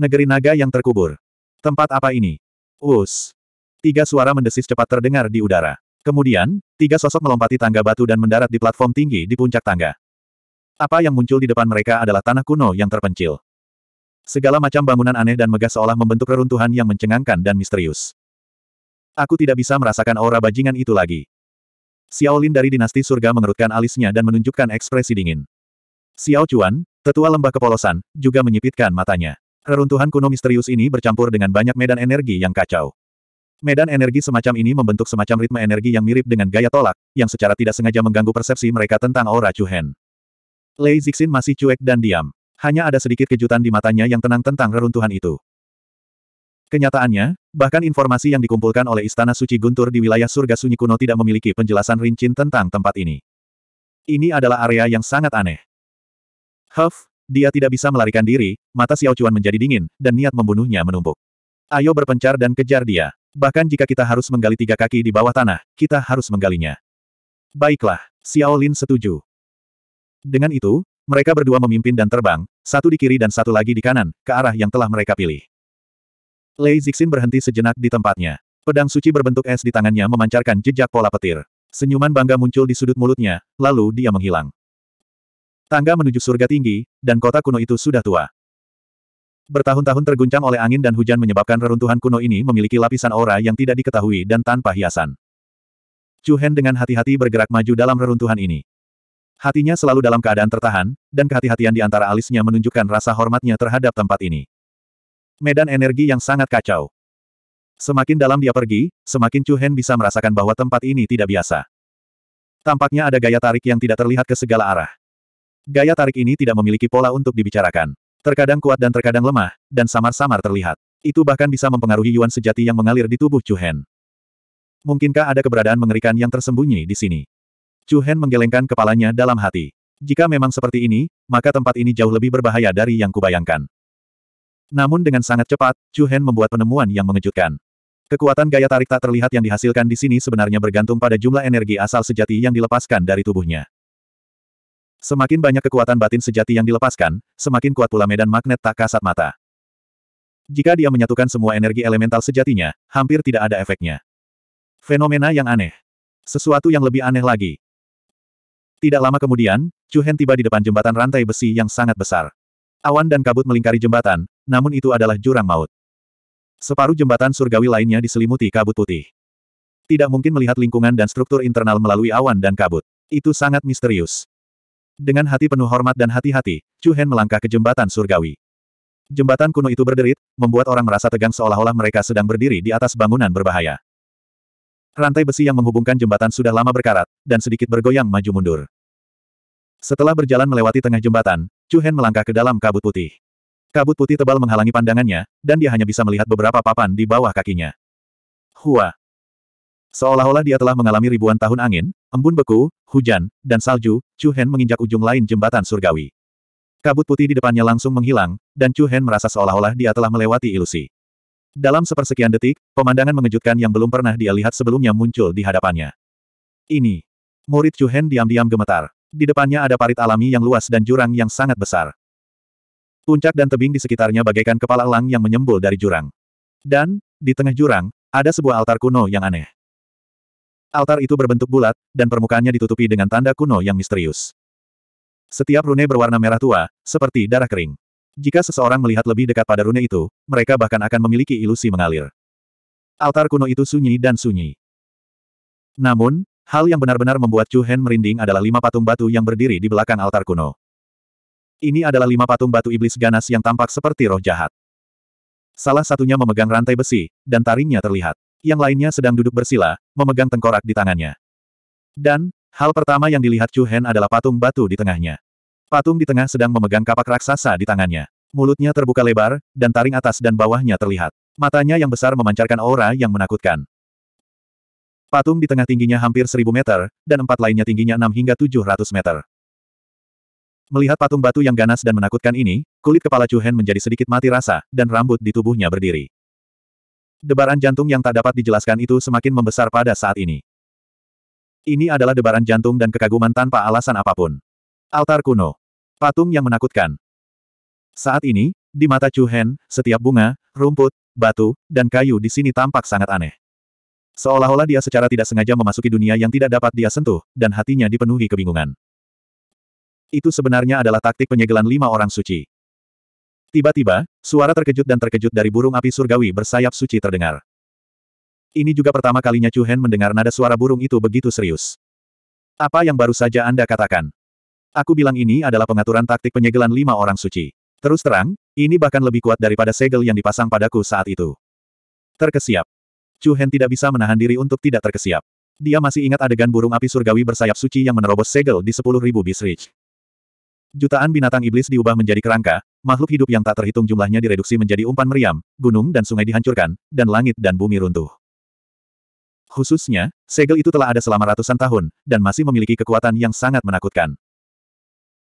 Negeri naga yang terkubur. Tempat apa ini? Us. Tiga suara mendesis cepat terdengar di udara. Kemudian, tiga sosok melompati tangga batu dan mendarat di platform tinggi di puncak tangga. Apa yang muncul di depan mereka adalah tanah kuno yang terpencil. Segala macam bangunan aneh dan megah seolah membentuk reruntuhan yang mencengangkan dan misterius. Aku tidak bisa merasakan aura bajingan itu lagi. Xiaolin dari dinasti surga mengerutkan alisnya dan menunjukkan ekspresi dingin. Xiao Chuan, tetua lembah kepolosan, juga menyipitkan matanya. Reruntuhan kuno misterius ini bercampur dengan banyak medan energi yang kacau. Medan energi semacam ini membentuk semacam ritme energi yang mirip dengan gaya tolak, yang secara tidak sengaja mengganggu persepsi mereka tentang aura Chuhen. Lei Zixin masih cuek dan diam. Hanya ada sedikit kejutan di matanya yang tenang tentang reruntuhan itu. Kenyataannya, bahkan informasi yang dikumpulkan oleh Istana Suci Guntur di wilayah surga sunyi kuno tidak memiliki penjelasan rincin tentang tempat ini. Ini adalah area yang sangat aneh. Huff, dia tidak bisa melarikan diri, mata Xiao Chuan menjadi dingin, dan niat membunuhnya menumpuk. Ayo berpencar dan kejar dia. Bahkan jika kita harus menggali tiga kaki di bawah tanah, kita harus menggalinya. Baiklah, Xiao Lin setuju. Dengan itu, mereka berdua memimpin dan terbang, satu di kiri dan satu lagi di kanan, ke arah yang telah mereka pilih. Lei Zixin berhenti sejenak di tempatnya. Pedang suci berbentuk es di tangannya memancarkan jejak pola petir. Senyuman bangga muncul di sudut mulutnya, lalu dia menghilang. Tangga menuju surga tinggi, dan kota kuno itu sudah tua. Bertahun-tahun terguncang oleh angin dan hujan menyebabkan reruntuhan kuno ini memiliki lapisan aura yang tidak diketahui dan tanpa hiasan. Chu Hen dengan hati-hati bergerak maju dalam reruntuhan ini. Hatinya selalu dalam keadaan tertahan, dan kehati-hatian di antara alisnya menunjukkan rasa hormatnya terhadap tempat ini. Medan energi yang sangat kacau. Semakin dalam dia pergi, semakin Chu Hen bisa merasakan bahwa tempat ini tidak biasa. Tampaknya ada gaya tarik yang tidak terlihat ke segala arah. Gaya tarik ini tidak memiliki pola untuk dibicarakan. Terkadang kuat dan terkadang lemah, dan samar-samar terlihat. Itu bahkan bisa mempengaruhi yuan sejati yang mengalir di tubuh Chu Hen. Mungkinkah ada keberadaan mengerikan yang tersembunyi di sini? Chu Hen menggelengkan kepalanya dalam hati. Jika memang seperti ini, maka tempat ini jauh lebih berbahaya dari yang kubayangkan. Namun dengan sangat cepat, Chu Hen membuat penemuan yang mengejutkan. Kekuatan gaya tarik tak terlihat yang dihasilkan di sini sebenarnya bergantung pada jumlah energi asal sejati yang dilepaskan dari tubuhnya. Semakin banyak kekuatan batin sejati yang dilepaskan, semakin kuat pula medan magnet tak kasat mata. Jika dia menyatukan semua energi elemental sejatinya, hampir tidak ada efeknya. Fenomena yang aneh. Sesuatu yang lebih aneh lagi. Tidak lama kemudian, Chu Hen tiba di depan jembatan rantai besi yang sangat besar. Awan dan kabut melingkari jembatan, namun itu adalah jurang maut. Separuh jembatan surgawi lainnya diselimuti kabut putih tidak mungkin melihat lingkungan dan struktur internal melalui awan dan kabut. Itu sangat misterius. Dengan hati penuh hormat dan hati-hati, Chu Hen melangkah ke jembatan surgawi. Jembatan kuno itu berderit, membuat orang merasa tegang seolah-olah mereka sedang berdiri di atas bangunan berbahaya. Rantai besi yang menghubungkan jembatan sudah lama berkarat, dan sedikit bergoyang maju-mundur. Setelah berjalan melewati tengah jembatan, Chu Hen melangkah ke dalam kabut putih. Kabut putih tebal menghalangi pandangannya, dan dia hanya bisa melihat beberapa papan di bawah kakinya. Hua! Seolah-olah dia telah mengalami ribuan tahun angin, embun beku, hujan, dan salju, Chu Hen menginjak ujung lain jembatan surgawi. Kabut putih di depannya langsung menghilang, dan Chu Hen merasa seolah-olah dia telah melewati ilusi. Dalam sepersekian detik, pemandangan mengejutkan yang belum pernah dia lihat sebelumnya muncul di hadapannya. Ini. Murid Chu Hen diam-diam gemetar. Di depannya ada parit alami yang luas dan jurang yang sangat besar. Puncak dan tebing di sekitarnya bagaikan kepala elang yang menyembul dari jurang. Dan, di tengah jurang, ada sebuah altar kuno yang aneh. Altar itu berbentuk bulat, dan permukaannya ditutupi dengan tanda kuno yang misterius. Setiap rune berwarna merah tua, seperti darah kering. Jika seseorang melihat lebih dekat pada rune itu, mereka bahkan akan memiliki ilusi mengalir. Altar kuno itu sunyi dan sunyi. Namun, hal yang benar-benar membuat Chu Hen merinding adalah lima patung batu yang berdiri di belakang altar kuno. Ini adalah lima patung batu iblis ganas yang tampak seperti roh jahat. Salah satunya memegang rantai besi, dan taringnya terlihat yang lainnya sedang duduk bersila, memegang tengkorak di tangannya. Dan, hal pertama yang dilihat Chu Hen adalah patung batu di tengahnya. Patung di tengah sedang memegang kapak raksasa di tangannya. Mulutnya terbuka lebar, dan taring atas dan bawahnya terlihat. Matanya yang besar memancarkan aura yang menakutkan. Patung di tengah tingginya hampir seribu meter, dan empat lainnya tingginya enam hingga tujuh ratus meter. Melihat patung batu yang ganas dan menakutkan ini, kulit kepala Chu Hen menjadi sedikit mati rasa, dan rambut di tubuhnya berdiri. Debaran jantung yang tak dapat dijelaskan itu semakin membesar pada saat ini. Ini adalah debaran jantung dan kekaguman tanpa alasan apapun. Altar kuno. Patung yang menakutkan. Saat ini, di mata Chu Hen, setiap bunga, rumput, batu, dan kayu di sini tampak sangat aneh. Seolah-olah dia secara tidak sengaja memasuki dunia yang tidak dapat dia sentuh, dan hatinya dipenuhi kebingungan. Itu sebenarnya adalah taktik penyegelan lima orang suci. Tiba-tiba, suara terkejut dan terkejut dari burung api surgawi bersayap suci terdengar. Ini juga pertama kalinya Chu Hen mendengar nada suara burung itu begitu serius. Apa yang baru saja Anda katakan? Aku bilang ini adalah pengaturan taktik penyegelan lima orang suci. Terus terang, ini bahkan lebih kuat daripada segel yang dipasang padaku saat itu. Terkesiap. Chu Hen tidak bisa menahan diri untuk tidak terkesiap. Dia masih ingat adegan burung api surgawi bersayap suci yang menerobos segel di 10.000 Bisrich. Jutaan binatang iblis diubah menjadi kerangka, makhluk hidup yang tak terhitung jumlahnya direduksi menjadi umpan meriam, gunung dan sungai dihancurkan, dan langit dan bumi runtuh. Khususnya, segel itu telah ada selama ratusan tahun, dan masih memiliki kekuatan yang sangat menakutkan.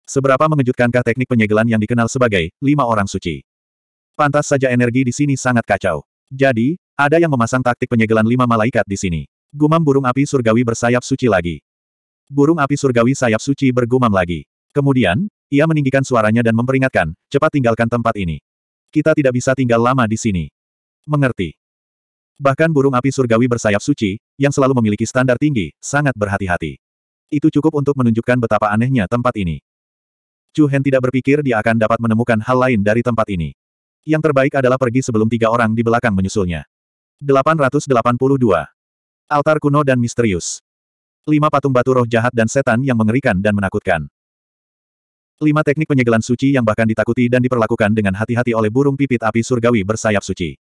Seberapa mengejutkankah teknik penyegelan yang dikenal sebagai lima orang suci? Pantas saja energi di sini sangat kacau. Jadi, ada yang memasang taktik penyegelan lima malaikat di sini. Gumam burung api surgawi bersayap suci lagi. Burung api surgawi sayap suci bergumam lagi. Kemudian, ia meninggikan suaranya dan memperingatkan, cepat tinggalkan tempat ini. Kita tidak bisa tinggal lama di sini. Mengerti. Bahkan burung api surgawi bersayap suci, yang selalu memiliki standar tinggi, sangat berhati-hati. Itu cukup untuk menunjukkan betapa anehnya tempat ini. Chu Hen tidak berpikir dia akan dapat menemukan hal lain dari tempat ini. Yang terbaik adalah pergi sebelum tiga orang di belakang menyusulnya. 882. Altar kuno dan misterius. Lima patung batu roh jahat dan setan yang mengerikan dan menakutkan. Lima teknik penyegelan suci yang bahkan ditakuti dan diperlakukan dengan hati-hati oleh burung pipit api surgawi bersayap suci.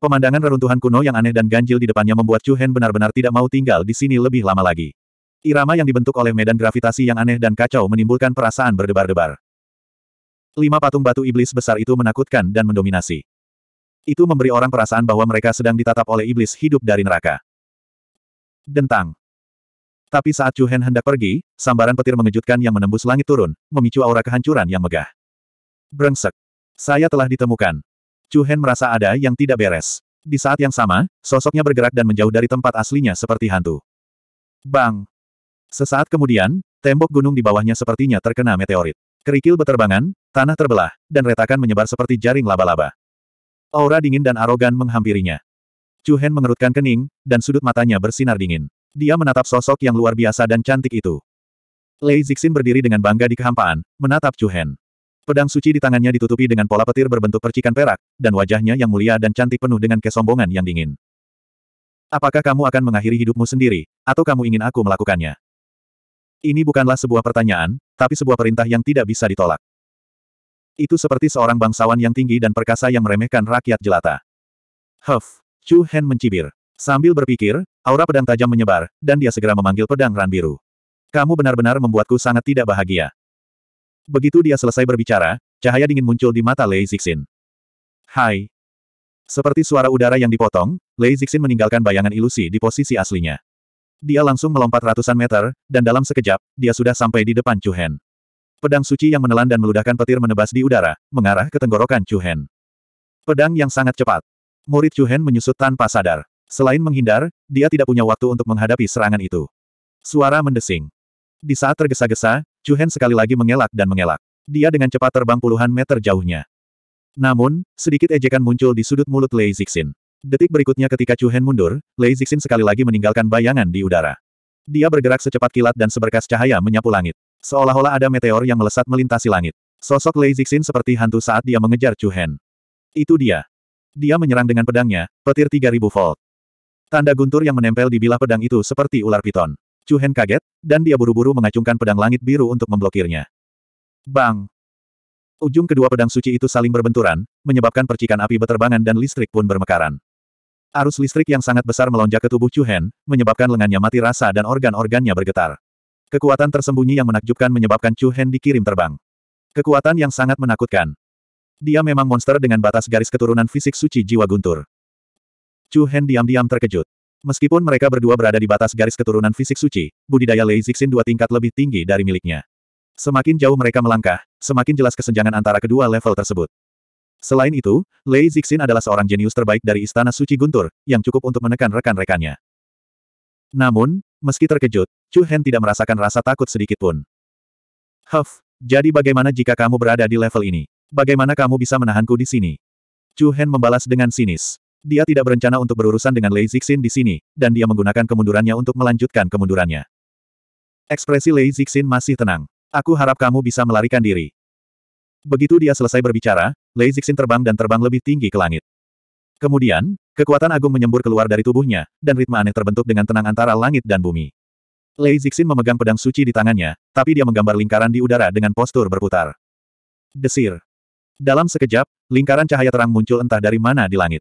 Pemandangan reruntuhan kuno yang aneh dan ganjil di depannya membuat Chu Hen benar-benar tidak mau tinggal di sini lebih lama lagi. Irama yang dibentuk oleh medan gravitasi yang aneh dan kacau menimbulkan perasaan berdebar-debar. Lima patung batu iblis besar itu menakutkan dan mendominasi. Itu memberi orang perasaan bahwa mereka sedang ditatap oleh iblis hidup dari neraka. Dentang. Tapi saat Chu Hen hendak pergi, sambaran petir mengejutkan yang menembus langit turun, memicu aura kehancuran yang megah. Brengsek. Saya telah ditemukan. Chu Hen merasa ada yang tidak beres. Di saat yang sama, sosoknya bergerak dan menjauh dari tempat aslinya seperti hantu. Bang! Sesaat kemudian, tembok gunung di bawahnya sepertinya terkena meteorit. Kerikil beterbangan, tanah terbelah, dan retakan menyebar seperti jaring laba-laba. Aura dingin dan arogan menghampirinya. Chu Hen mengerutkan kening, dan sudut matanya bersinar dingin. Dia menatap sosok yang luar biasa dan cantik itu. Lei Zixin berdiri dengan bangga di kehampaan, menatap Chu Hen. Pedang suci di tangannya ditutupi dengan pola petir berbentuk percikan perak, dan wajahnya yang mulia dan cantik penuh dengan kesombongan yang dingin. Apakah kamu akan mengakhiri hidupmu sendiri, atau kamu ingin aku melakukannya? Ini bukanlah sebuah pertanyaan, tapi sebuah perintah yang tidak bisa ditolak. Itu seperti seorang bangsawan yang tinggi dan perkasa yang meremehkan rakyat jelata. Huff! Chu Hen mencibir. Sambil berpikir, Aura pedang tajam menyebar, dan dia segera memanggil pedang Ran Biru. Kamu benar-benar membuatku sangat tidak bahagia. Begitu dia selesai berbicara, cahaya dingin muncul di mata Lei Zixin. Hai. Seperti suara udara yang dipotong, Lei Zixin meninggalkan bayangan ilusi di posisi aslinya. Dia langsung melompat ratusan meter, dan dalam sekejap, dia sudah sampai di depan Chu Hen. Pedang suci yang menelan dan meludahkan petir menebas di udara, mengarah ke tenggorokan Chu Hen. Pedang yang sangat cepat. Murid Chu Hen menyusut tanpa sadar. Selain menghindar, dia tidak punya waktu untuk menghadapi serangan itu. Suara mendesing. Di saat tergesa-gesa, Chu Hen sekali lagi mengelak dan mengelak. Dia dengan cepat terbang puluhan meter jauhnya. Namun, sedikit ejekan muncul di sudut mulut Lei Zixin. Detik berikutnya ketika Chu Hen mundur, Lei Zixin sekali lagi meninggalkan bayangan di udara. Dia bergerak secepat kilat dan seberkas cahaya menyapu langit. Seolah-olah ada meteor yang melesat melintasi langit. Sosok Lei Zixin seperti hantu saat dia mengejar Chu Hen. Itu dia. Dia menyerang dengan pedangnya, petir 3000 volt. Tanda guntur yang menempel di bilah pedang itu seperti ular piton. Chu Hen kaget, dan dia buru-buru mengacungkan pedang langit biru untuk memblokirnya. Bang! Ujung kedua pedang suci itu saling berbenturan, menyebabkan percikan api beterbangan dan listrik pun bermekaran. Arus listrik yang sangat besar melonjak ke tubuh Chu Hen, menyebabkan lengannya mati rasa dan organ-organnya bergetar. Kekuatan tersembunyi yang menakjubkan menyebabkan Chu Hen dikirim terbang. Kekuatan yang sangat menakutkan. Dia memang monster dengan batas garis keturunan fisik suci jiwa guntur. Chu Hen diam-diam terkejut. Meskipun mereka berdua berada di batas garis keturunan fisik suci, budidaya Lei Zixin dua tingkat lebih tinggi dari miliknya. Semakin jauh mereka melangkah, semakin jelas kesenjangan antara kedua level tersebut. Selain itu, Lei Zixin adalah seorang jenius terbaik dari Istana Suci Guntur, yang cukup untuk menekan rekan-rekannya. Namun, meski terkejut, Chu Hen tidak merasakan rasa takut sedikit pun. Huff, jadi bagaimana jika kamu berada di level ini? Bagaimana kamu bisa menahanku di sini? Chu Hen membalas dengan sinis. Dia tidak berencana untuk berurusan dengan Lei Zixin di sini, dan dia menggunakan kemundurannya untuk melanjutkan kemundurannya. Ekspresi Lei Zixin masih tenang. Aku harap kamu bisa melarikan diri. Begitu dia selesai berbicara, Lei Zixin terbang dan terbang lebih tinggi ke langit. Kemudian, kekuatan agung menyembur keluar dari tubuhnya, dan ritme aneh terbentuk dengan tenang antara langit dan bumi. Lei Zixin memegang pedang suci di tangannya, tapi dia menggambar lingkaran di udara dengan postur berputar. Desir. Dalam sekejap, lingkaran cahaya terang muncul entah dari mana di langit.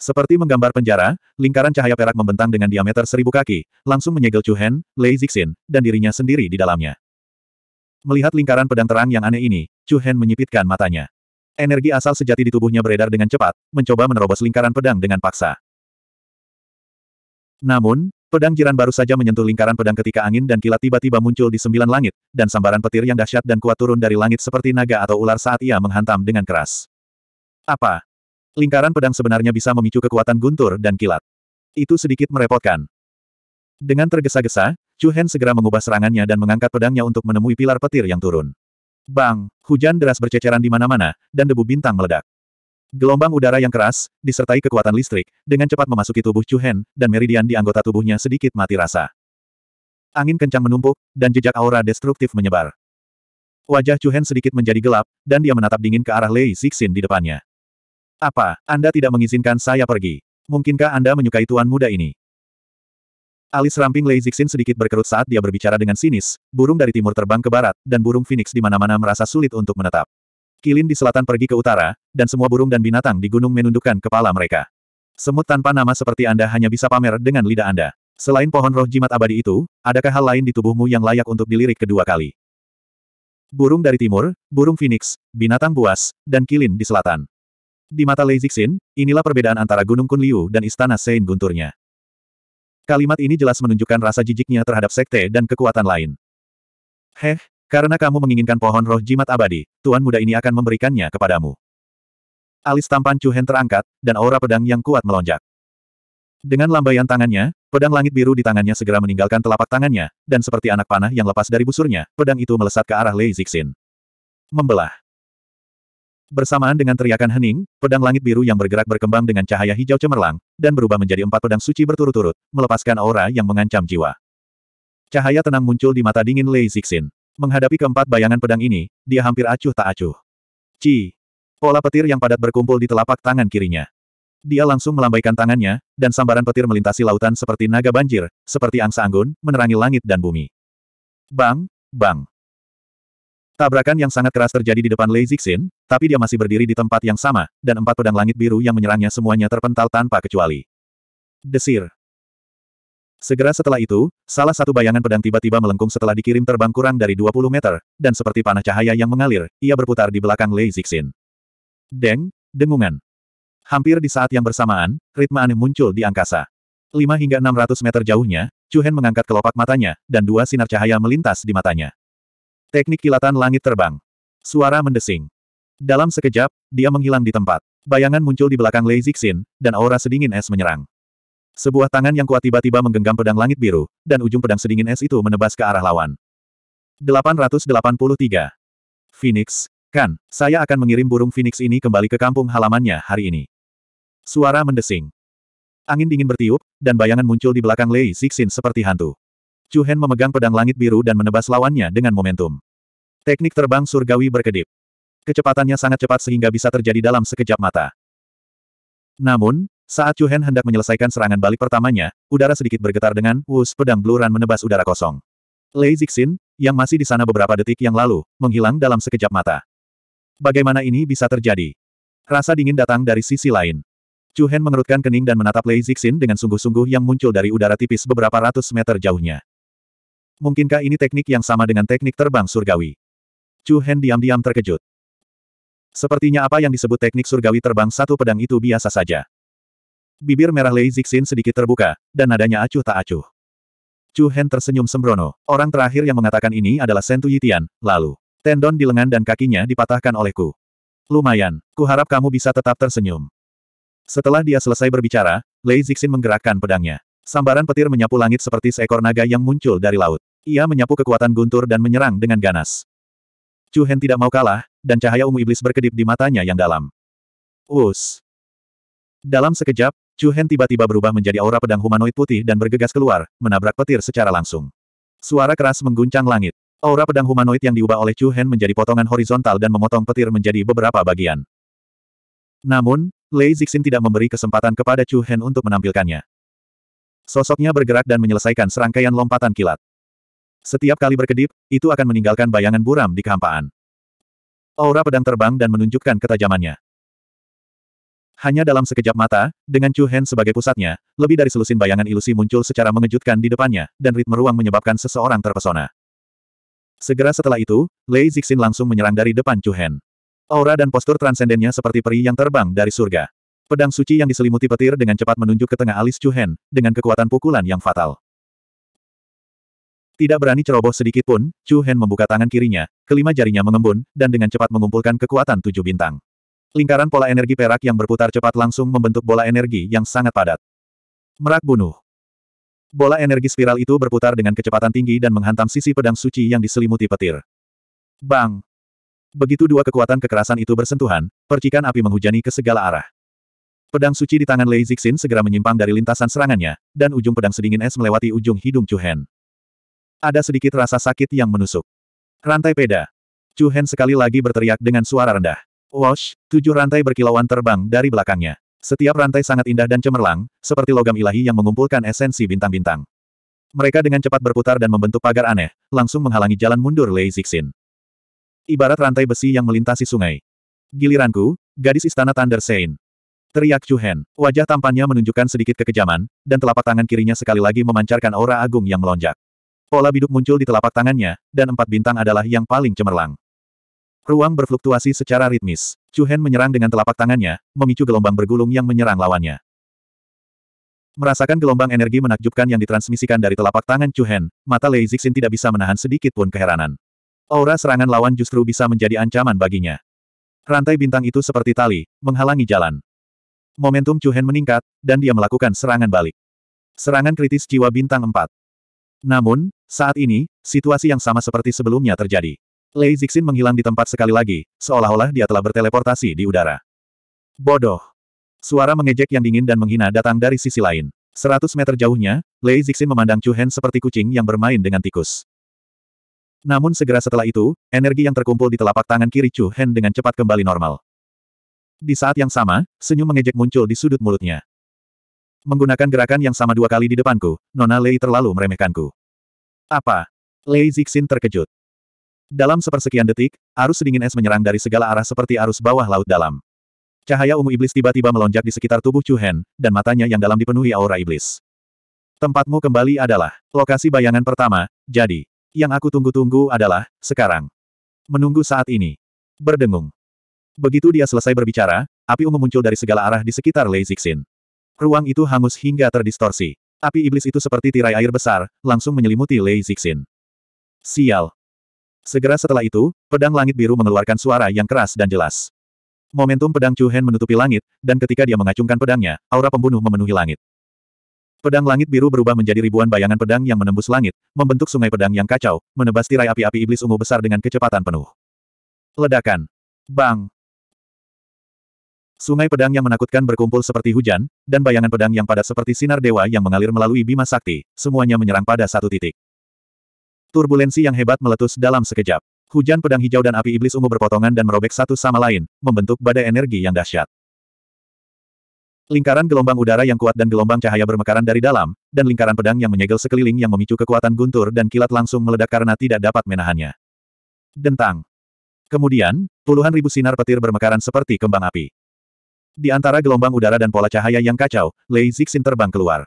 Seperti menggambar penjara, lingkaran cahaya perak membentang dengan diameter seribu kaki, langsung menyegel Chu Hen, Lei Zixin, dan dirinya sendiri di dalamnya. Melihat lingkaran pedang terang yang aneh ini, Chu Hen menyipitkan matanya. Energi asal sejati di tubuhnya beredar dengan cepat, mencoba menerobos lingkaran pedang dengan paksa. Namun, Pedang jiran baru saja menyentuh lingkaran pedang ketika angin dan kilat tiba-tiba muncul di sembilan langit, dan sambaran petir yang dahsyat dan kuat turun dari langit seperti naga atau ular saat ia menghantam dengan keras. Apa? Lingkaran pedang sebenarnya bisa memicu kekuatan guntur dan kilat. Itu sedikit merepotkan. Dengan tergesa-gesa, Chu Hen segera mengubah serangannya dan mengangkat pedangnya untuk menemui pilar petir yang turun. Bang! Hujan deras berceceran di mana-mana, dan debu bintang meledak. Gelombang udara yang keras, disertai kekuatan listrik, dengan cepat memasuki tubuh Chu Hen, dan meridian di anggota tubuhnya sedikit mati rasa. Angin kencang menumpuk, dan jejak aura destruktif menyebar. Wajah Chu Hen sedikit menjadi gelap, dan dia menatap dingin ke arah Lei Sixin di depannya. Apa, Anda tidak mengizinkan saya pergi? Mungkinkah Anda menyukai tuan muda ini? Alis ramping Lei Zixin sedikit berkerut saat dia berbicara dengan sinis, burung dari timur terbang ke barat, dan burung phoenix di mana-mana merasa sulit untuk menetap. Kilin di selatan pergi ke utara, dan semua burung dan binatang di gunung menundukkan kepala mereka. Semut tanpa nama seperti Anda hanya bisa pamer dengan lidah Anda. Selain pohon roh jimat abadi itu, adakah hal lain di tubuhmu yang layak untuk dilirik kedua kali? Burung dari timur, burung phoenix, binatang buas, dan kilin di selatan. Di mata Lei Zixin, inilah perbedaan antara Gunung Kunliu dan Istana Sein Gunturnya. Kalimat ini jelas menunjukkan rasa jijiknya terhadap sekte dan kekuatan lain. Heh, karena kamu menginginkan pohon roh jimat abadi, tuan muda ini akan memberikannya kepadamu. Alis tampan Chu Hen terangkat, dan aura pedang yang kuat melonjak. Dengan lambaian tangannya, pedang langit biru di tangannya segera meninggalkan telapak tangannya, dan seperti anak panah yang lepas dari busurnya, pedang itu melesat ke arah Lei Zixin. Membelah. Bersamaan dengan teriakan hening, pedang langit biru yang bergerak berkembang dengan cahaya hijau cemerlang, dan berubah menjadi empat pedang suci berturut-turut, melepaskan aura yang mengancam jiwa. Cahaya tenang muncul di mata dingin Lei Zixin. Menghadapi keempat bayangan pedang ini, dia hampir acuh tak acuh. Ci. Pola petir yang padat berkumpul di telapak tangan kirinya. Dia langsung melambaikan tangannya, dan sambaran petir melintasi lautan seperti naga banjir, seperti angsa anggun, menerangi langit dan bumi. Bang, bang. Tabrakan yang sangat keras terjadi di depan Lei Zixin, tapi dia masih berdiri di tempat yang sama, dan empat pedang langit biru yang menyerangnya semuanya terpental tanpa kecuali. Desir. Segera setelah itu, salah satu bayangan pedang tiba-tiba melengkung setelah dikirim terbang kurang dari 20 meter, dan seperti panah cahaya yang mengalir, ia berputar di belakang Lei Zixin. Deng, dengungan. Hampir di saat yang bersamaan, ritme aneh muncul di angkasa. 5 hingga 600 meter jauhnya, Chu Hen mengangkat kelopak matanya, dan dua sinar cahaya melintas di matanya. Teknik kilatan langit terbang. Suara mendesing. Dalam sekejap, dia menghilang di tempat. Bayangan muncul di belakang Lei Zixin, dan aura sedingin es menyerang. Sebuah tangan yang kuat tiba-tiba menggenggam pedang langit biru, dan ujung pedang sedingin es itu menebas ke arah lawan. 883. Phoenix, kan, saya akan mengirim burung Phoenix ini kembali ke kampung halamannya hari ini. Suara mendesing. Angin dingin bertiup, dan bayangan muncul di belakang Lei Zixin seperti hantu. Chu Hen memegang pedang langit biru dan menebas lawannya dengan momentum. Teknik terbang surgawi berkedip. Kecepatannya sangat cepat sehingga bisa terjadi dalam sekejap mata. Namun, saat Chu Hen hendak menyelesaikan serangan balik pertamanya, udara sedikit bergetar dengan wus pedang bluran menebas udara kosong. Lei Zixin, yang masih di sana beberapa detik yang lalu, menghilang dalam sekejap mata. Bagaimana ini bisa terjadi? Rasa dingin datang dari sisi lain. Chu Hen mengerutkan kening dan menatap Lei Zixin dengan sungguh-sungguh yang muncul dari udara tipis beberapa ratus meter jauhnya. Mungkinkah ini teknik yang sama dengan teknik terbang surgawi? Chu Hen diam-diam terkejut. Sepertinya apa yang disebut teknik surgawi terbang satu pedang itu biasa saja. Bibir merah Lei Zixin sedikit terbuka, dan nadanya acuh tak acuh. Chu Hen tersenyum sembrono. Orang terakhir yang mengatakan ini adalah Sentu Yitian, lalu. Tendon di lengan dan kakinya dipatahkan olehku. Lumayan, ku harap kamu bisa tetap tersenyum. Setelah dia selesai berbicara, Lei Zixin menggerakkan pedangnya. Sambaran petir menyapu langit seperti seekor naga yang muncul dari laut. Ia menyapu kekuatan guntur dan menyerang dengan ganas. Chu Hen tidak mau kalah, dan cahaya ungu iblis berkedip di matanya yang dalam. Us. Dalam sekejap, Chu Hen tiba-tiba berubah menjadi aura pedang humanoid putih dan bergegas keluar, menabrak petir secara langsung. Suara keras mengguncang langit. Aura pedang humanoid yang diubah oleh Chu Hen menjadi potongan horizontal dan memotong petir menjadi beberapa bagian. Namun, Lei Zixin tidak memberi kesempatan kepada Chu Hen untuk menampilkannya. Sosoknya bergerak dan menyelesaikan serangkaian lompatan kilat. Setiap kali berkedip, itu akan meninggalkan bayangan buram di kehampaan. Aura pedang terbang dan menunjukkan ketajamannya. Hanya dalam sekejap mata, dengan Chu Hen sebagai pusatnya, lebih dari selusin bayangan ilusi muncul secara mengejutkan di depannya, dan ritme ruang menyebabkan seseorang terpesona. Segera setelah itu, Lei Zixin langsung menyerang dari depan Chu Hen. Aura dan postur transendennya seperti peri yang terbang dari surga. Pedang suci yang diselimuti petir dengan cepat menunjuk ke tengah alis Chu Hen, dengan kekuatan pukulan yang fatal. Tidak berani ceroboh sedikit pun, Chu Hen membuka tangan kirinya, kelima jarinya mengembun, dan dengan cepat mengumpulkan kekuatan tujuh bintang. Lingkaran pola energi perak yang berputar cepat langsung membentuk bola energi yang sangat padat. Merak bunuh. Bola energi spiral itu berputar dengan kecepatan tinggi dan menghantam sisi pedang suci yang diselimuti petir. Bang! Begitu dua kekuatan kekerasan itu bersentuhan, percikan api menghujani ke segala arah. Pedang suci di tangan Lei Zixin segera menyimpang dari lintasan serangannya, dan ujung pedang sedingin es melewati ujung hidung Chu Hen. Ada sedikit rasa sakit yang menusuk. Rantai peda. Chu Hen sekali lagi berteriak dengan suara rendah. Wash, tujuh rantai berkilauan terbang dari belakangnya. Setiap rantai sangat indah dan cemerlang, seperti logam ilahi yang mengumpulkan esensi bintang-bintang. Mereka dengan cepat berputar dan membentuk pagar aneh, langsung menghalangi jalan mundur Lei Zixin. Ibarat rantai besi yang melintasi sungai. Giliranku, gadis istana Thunder Sein. Teriak Chu Hen, wajah tampannya menunjukkan sedikit kekejaman, dan telapak tangan kirinya sekali lagi memancarkan aura agung yang melonjak. Pola biduk muncul di telapak tangannya, dan empat bintang adalah yang paling cemerlang. Ruang berfluktuasi secara ritmis. Chu Hen menyerang dengan telapak tangannya, memicu gelombang bergulung yang menyerang lawannya. Merasakan gelombang energi menakjubkan yang ditransmisikan dari telapak tangan Chu Hen, mata Lei Zixin tidak bisa menahan sedikit pun keheranan. Aura serangan lawan justru bisa menjadi ancaman baginya. Rantai bintang itu seperti tali, menghalangi jalan. Momentum Chu Hen meningkat, dan dia melakukan serangan balik. Serangan kritis jiwa bintang 4. Namun, saat ini, situasi yang sama seperti sebelumnya terjadi. Lei Zixin menghilang di tempat sekali lagi, seolah-olah dia telah berteleportasi di udara. Bodoh. Suara mengejek yang dingin dan menghina datang dari sisi lain. Seratus meter jauhnya, Lei Zixin memandang Chu Hen seperti kucing yang bermain dengan tikus. Namun segera setelah itu, energi yang terkumpul di telapak tangan kiri Chu Hen dengan cepat kembali normal. Di saat yang sama, senyum mengejek muncul di sudut mulutnya. Menggunakan gerakan yang sama dua kali di depanku, Nona Lei terlalu meremehkanku. Apa? Lei Zixin terkejut. Dalam sepersekian detik, arus dingin es menyerang dari segala arah seperti arus bawah laut dalam. Cahaya ungu iblis tiba-tiba melonjak di sekitar tubuh Chu Hen, dan matanya yang dalam dipenuhi aura iblis. Tempatmu kembali adalah lokasi bayangan pertama, jadi, yang aku tunggu-tunggu adalah, sekarang. Menunggu saat ini. Berdengung. Begitu dia selesai berbicara, api ungu muncul dari segala arah di sekitar Lei Zixin. Ruang itu hangus hingga terdistorsi. Api iblis itu seperti tirai air besar, langsung menyelimuti Lei Zixin. Sial. Segera setelah itu, pedang langit biru mengeluarkan suara yang keras dan jelas. Momentum pedang Chu Hen menutupi langit, dan ketika dia mengacungkan pedangnya, aura pembunuh memenuhi langit. Pedang langit biru berubah menjadi ribuan bayangan pedang yang menembus langit, membentuk sungai pedang yang kacau, menebas tirai api-api iblis ungu besar dengan kecepatan penuh. Ledakan. Bang. Sungai pedang yang menakutkan berkumpul seperti hujan, dan bayangan pedang yang padat seperti sinar dewa yang mengalir melalui bima sakti, semuanya menyerang pada satu titik. Turbulensi yang hebat meletus dalam sekejap. Hujan pedang hijau dan api iblis ungu berpotongan dan merobek satu sama lain, membentuk badai energi yang dahsyat. Lingkaran gelombang udara yang kuat dan gelombang cahaya bermekaran dari dalam, dan lingkaran pedang yang menyegel sekeliling yang memicu kekuatan guntur dan kilat langsung meledak karena tidak dapat menahannya. Dentang. Kemudian, puluhan ribu sinar petir bermekaran seperti kembang api. Di antara gelombang udara dan pola cahaya yang kacau, Lei Zixin terbang keluar.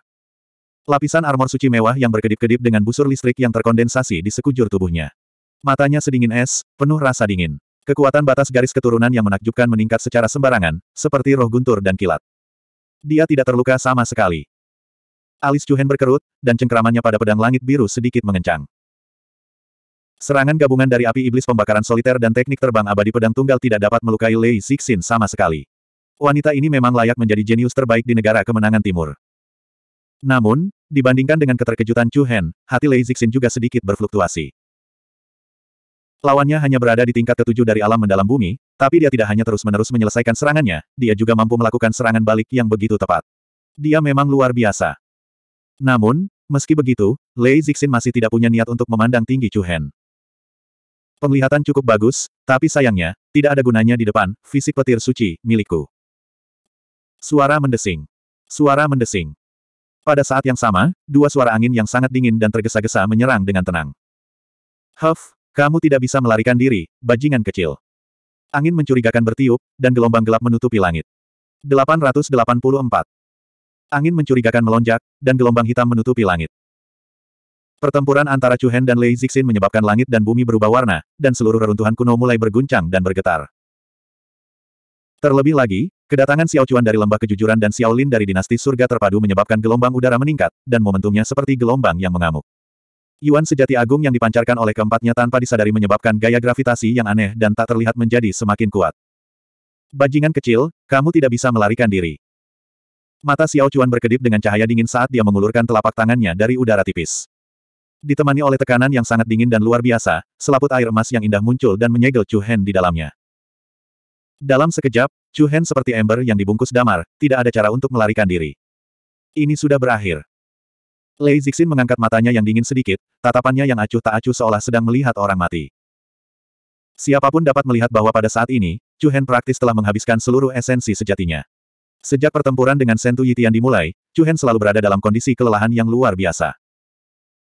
Lapisan armor suci mewah yang berkedip-kedip dengan busur listrik yang terkondensasi di sekujur tubuhnya. Matanya sedingin es, penuh rasa dingin. Kekuatan batas garis keturunan yang menakjubkan meningkat secara sembarangan, seperti roh guntur dan kilat. Dia tidak terluka sama sekali. Alis Chuhen berkerut, dan cengkeramannya pada pedang langit biru sedikit mengencang. Serangan gabungan dari api iblis pembakaran soliter dan teknik terbang abadi pedang tunggal tidak dapat melukai Lei Zixin sama sekali wanita ini memang layak menjadi jenius terbaik di negara kemenangan timur. Namun, dibandingkan dengan keterkejutan Chu Hen, hati Lei Zixin juga sedikit berfluktuasi. Lawannya hanya berada di tingkat ketujuh dari alam mendalam bumi, tapi dia tidak hanya terus-menerus menyelesaikan serangannya, dia juga mampu melakukan serangan balik yang begitu tepat. Dia memang luar biasa. Namun, meski begitu, Lei Zixin masih tidak punya niat untuk memandang tinggi Chu Hen. Penglihatan cukup bagus, tapi sayangnya, tidak ada gunanya di depan, fisik petir suci, milikku. Suara mendesing. Suara mendesing. Pada saat yang sama, dua suara angin yang sangat dingin dan tergesa-gesa menyerang dengan tenang. Huff, kamu tidak bisa melarikan diri, bajingan kecil. Angin mencurigakan bertiup, dan gelombang gelap menutupi langit. 884. Angin mencurigakan melonjak, dan gelombang hitam menutupi langit. Pertempuran antara Chuhen dan Lei Zixin menyebabkan langit dan bumi berubah warna, dan seluruh reruntuhan kuno mulai berguncang dan bergetar. Terlebih lagi, Kedatangan Xiao Chuan dari lembah kejujuran dan Xiao Lin dari dinasti surga terpadu menyebabkan gelombang udara meningkat, dan momentumnya seperti gelombang yang mengamuk. Yuan sejati agung yang dipancarkan oleh keempatnya tanpa disadari menyebabkan gaya gravitasi yang aneh dan tak terlihat menjadi semakin kuat. Bajingan kecil, kamu tidak bisa melarikan diri. Mata Xiao Chuan berkedip dengan cahaya dingin saat dia mengulurkan telapak tangannya dari udara tipis. Ditemani oleh tekanan yang sangat dingin dan luar biasa, selaput air emas yang indah muncul dan menyegel Chu Hen di dalamnya. Dalam sekejap, Chu Hen seperti ember yang dibungkus damar, tidak ada cara untuk melarikan diri. Ini sudah berakhir. Lei Zixin mengangkat matanya yang dingin sedikit, tatapannya yang acuh tak acuh seolah sedang melihat orang mati. Siapapun dapat melihat bahwa pada saat ini, Chu Hen praktis telah menghabiskan seluruh esensi sejatinya. Sejak pertempuran dengan Sentu Yitian dimulai, Chu Hen selalu berada dalam kondisi kelelahan yang luar biasa.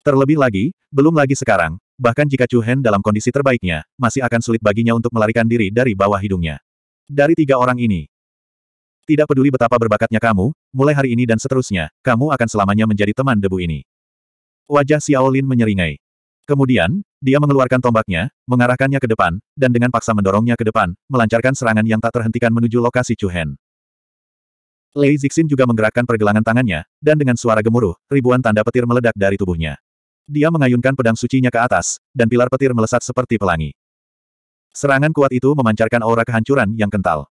Terlebih lagi, belum lagi sekarang, bahkan jika Chu Hen dalam kondisi terbaiknya, masih akan sulit baginya untuk melarikan diri dari bawah hidungnya. Dari tiga orang ini. Tidak peduli betapa berbakatnya kamu, mulai hari ini dan seterusnya, kamu akan selamanya menjadi teman debu ini. Wajah Xiaolin menyeringai. Kemudian, dia mengeluarkan tombaknya, mengarahkannya ke depan, dan dengan paksa mendorongnya ke depan, melancarkan serangan yang tak terhentikan menuju lokasi Chuhen. Lei Zixin juga menggerakkan pergelangan tangannya, dan dengan suara gemuruh, ribuan tanda petir meledak dari tubuhnya. Dia mengayunkan pedang sucinya ke atas, dan pilar petir melesat seperti pelangi. Serangan kuat itu memancarkan aura kehancuran yang kental.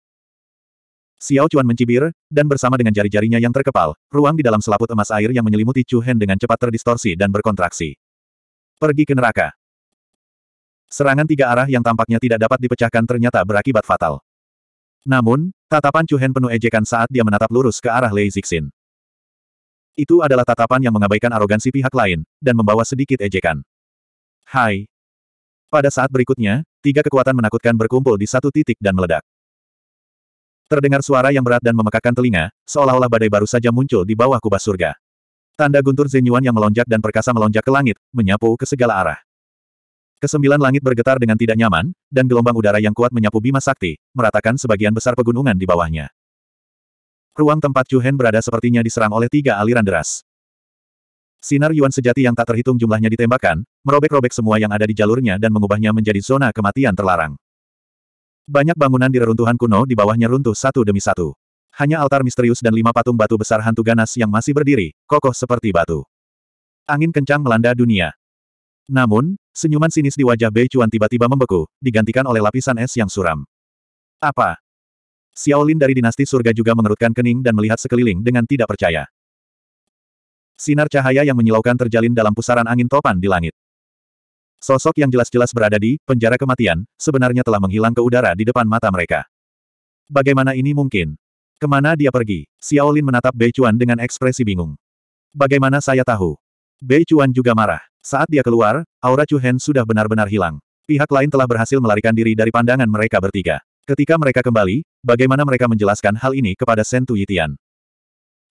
Xiao Chuan mencibir, dan bersama dengan jari-jarinya yang terkepal, ruang di dalam selaput emas air yang menyelimuti Chu Hen dengan cepat terdistorsi dan berkontraksi. Pergi ke neraka. Serangan tiga arah yang tampaknya tidak dapat dipecahkan ternyata berakibat fatal. Namun, tatapan Chu Hen penuh ejekan saat dia menatap lurus ke arah Lei Zixin. Itu adalah tatapan yang mengabaikan arogansi pihak lain, dan membawa sedikit ejekan. Hai, pada saat berikutnya, tiga kekuatan menakutkan berkumpul di satu titik dan meledak. Terdengar suara yang berat dan memekakan telinga, seolah-olah badai baru saja muncul di bawah kubah surga. Tanda guntur Zenyuan yang melonjak dan perkasa melonjak ke langit, menyapu ke segala arah. Kesembilan langit bergetar dengan tidak nyaman, dan gelombang udara yang kuat menyapu Bima Sakti, meratakan sebagian besar pegunungan di bawahnya. Ruang tempat Chu Hen berada sepertinya diserang oleh tiga aliran deras. Sinar Yuan sejati yang tak terhitung jumlahnya ditembakkan, merobek-robek semua yang ada di jalurnya dan mengubahnya menjadi zona kematian terlarang. Banyak bangunan di reruntuhan kuno di bawahnya runtuh satu demi satu. Hanya altar misterius dan lima patung batu besar hantu ganas yang masih berdiri, kokoh seperti batu. Angin kencang melanda dunia. Namun, senyuman sinis di wajah Bei Chuan tiba-tiba membeku, digantikan oleh lapisan es yang suram. Apa? Xiaolin dari dinasti surga juga mengerutkan kening dan melihat sekeliling dengan tidak percaya. Sinar cahaya yang menyilaukan terjalin dalam pusaran angin topan di langit. Sosok yang jelas-jelas berada di penjara kematian, sebenarnya telah menghilang ke udara di depan mata mereka. Bagaimana ini mungkin? Kemana dia pergi? Xiaolin menatap Bei Chuan dengan ekspresi bingung. Bagaimana saya tahu? Bei Chuan juga marah. Saat dia keluar, aura Chu Hen sudah benar-benar hilang. Pihak lain telah berhasil melarikan diri dari pandangan mereka bertiga. Ketika mereka kembali, bagaimana mereka menjelaskan hal ini kepada Sentu Yitian?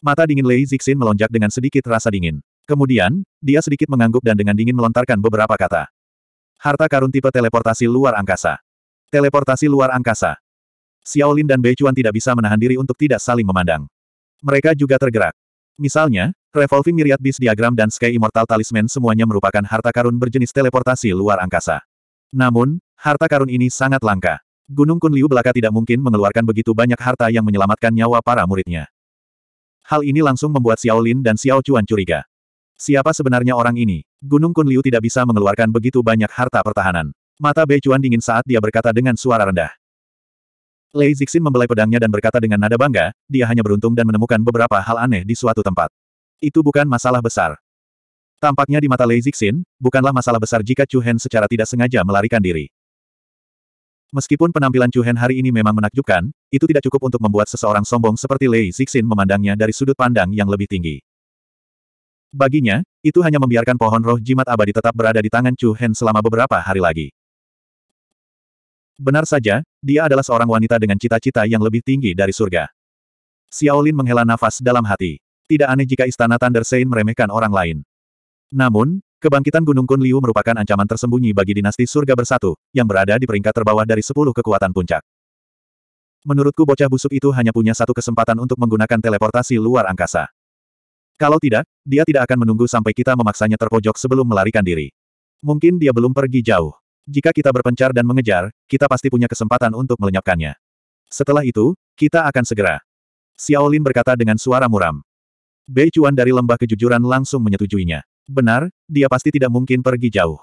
Mata dingin Lei Zixin melonjak dengan sedikit rasa dingin. Kemudian, dia sedikit mengangguk dan dengan dingin melontarkan beberapa kata. Harta karun tipe teleportasi luar angkasa. Teleportasi luar angkasa. Xiaolin dan Bei Chuan tidak bisa menahan diri untuk tidak saling memandang. Mereka juga tergerak. Misalnya, Revolving Myriad Beast Diagram dan Sky Immortal Talisman semuanya merupakan harta karun berjenis teleportasi luar angkasa. Namun, harta karun ini sangat langka. Gunung Kunliu belaka tidak mungkin mengeluarkan begitu banyak harta yang menyelamatkan nyawa para muridnya. Hal ini langsung membuat Xiao Lin dan Xiao Chuan curiga. Siapa sebenarnya orang ini? Gunung Kunliu tidak bisa mengeluarkan begitu banyak harta pertahanan. Mata Bei Chuan dingin saat dia berkata dengan suara rendah. Lei Zixin membelai pedangnya dan berkata dengan nada bangga, dia hanya beruntung dan menemukan beberapa hal aneh di suatu tempat. Itu bukan masalah besar. Tampaknya di mata Lei Zixin, bukanlah masalah besar jika Chu Hen secara tidak sengaja melarikan diri. Meskipun penampilan Chu Hen hari ini memang menakjubkan, itu tidak cukup untuk membuat seseorang sombong seperti Lei Zixin memandangnya dari sudut pandang yang lebih tinggi. Baginya, itu hanya membiarkan pohon roh jimat abadi tetap berada di tangan Chu Hen selama beberapa hari lagi. Benar saja, dia adalah seorang wanita dengan cita-cita yang lebih tinggi dari surga. Xiaolin menghela nafas dalam hati. Tidak aneh jika istana Thunder Sein meremehkan orang lain. Namun, Kebangkitan Gunung Kun Liu merupakan ancaman tersembunyi bagi dinasti surga bersatu, yang berada di peringkat terbawah dari sepuluh kekuatan puncak. Menurutku bocah busuk itu hanya punya satu kesempatan untuk menggunakan teleportasi luar angkasa. Kalau tidak, dia tidak akan menunggu sampai kita memaksanya terpojok sebelum melarikan diri. Mungkin dia belum pergi jauh. Jika kita berpencar dan mengejar, kita pasti punya kesempatan untuk melenyapkannya. Setelah itu, kita akan segera. Xiaolin berkata dengan suara muram. Bei Chuan dari Lembah Kejujuran langsung menyetujuinya. Benar, dia pasti tidak mungkin pergi jauh.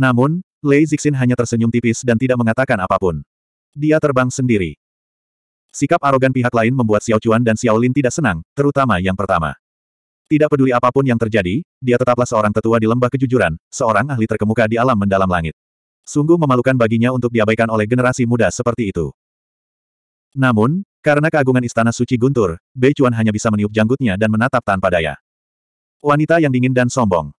Namun, Lei Zixin hanya tersenyum tipis dan tidak mengatakan apapun. Dia terbang sendiri. Sikap arogan pihak lain membuat Xiao Chuan dan Xiao Lin tidak senang, terutama yang pertama. Tidak peduli apapun yang terjadi, dia tetaplah seorang tetua di lembah kejujuran, seorang ahli terkemuka di alam mendalam langit. Sungguh memalukan baginya untuk diabaikan oleh generasi muda seperti itu. Namun, karena keagungan istana suci guntur, Bei Chuan hanya bisa meniup janggutnya dan menatap tanpa daya. Wanita yang dingin dan sombong.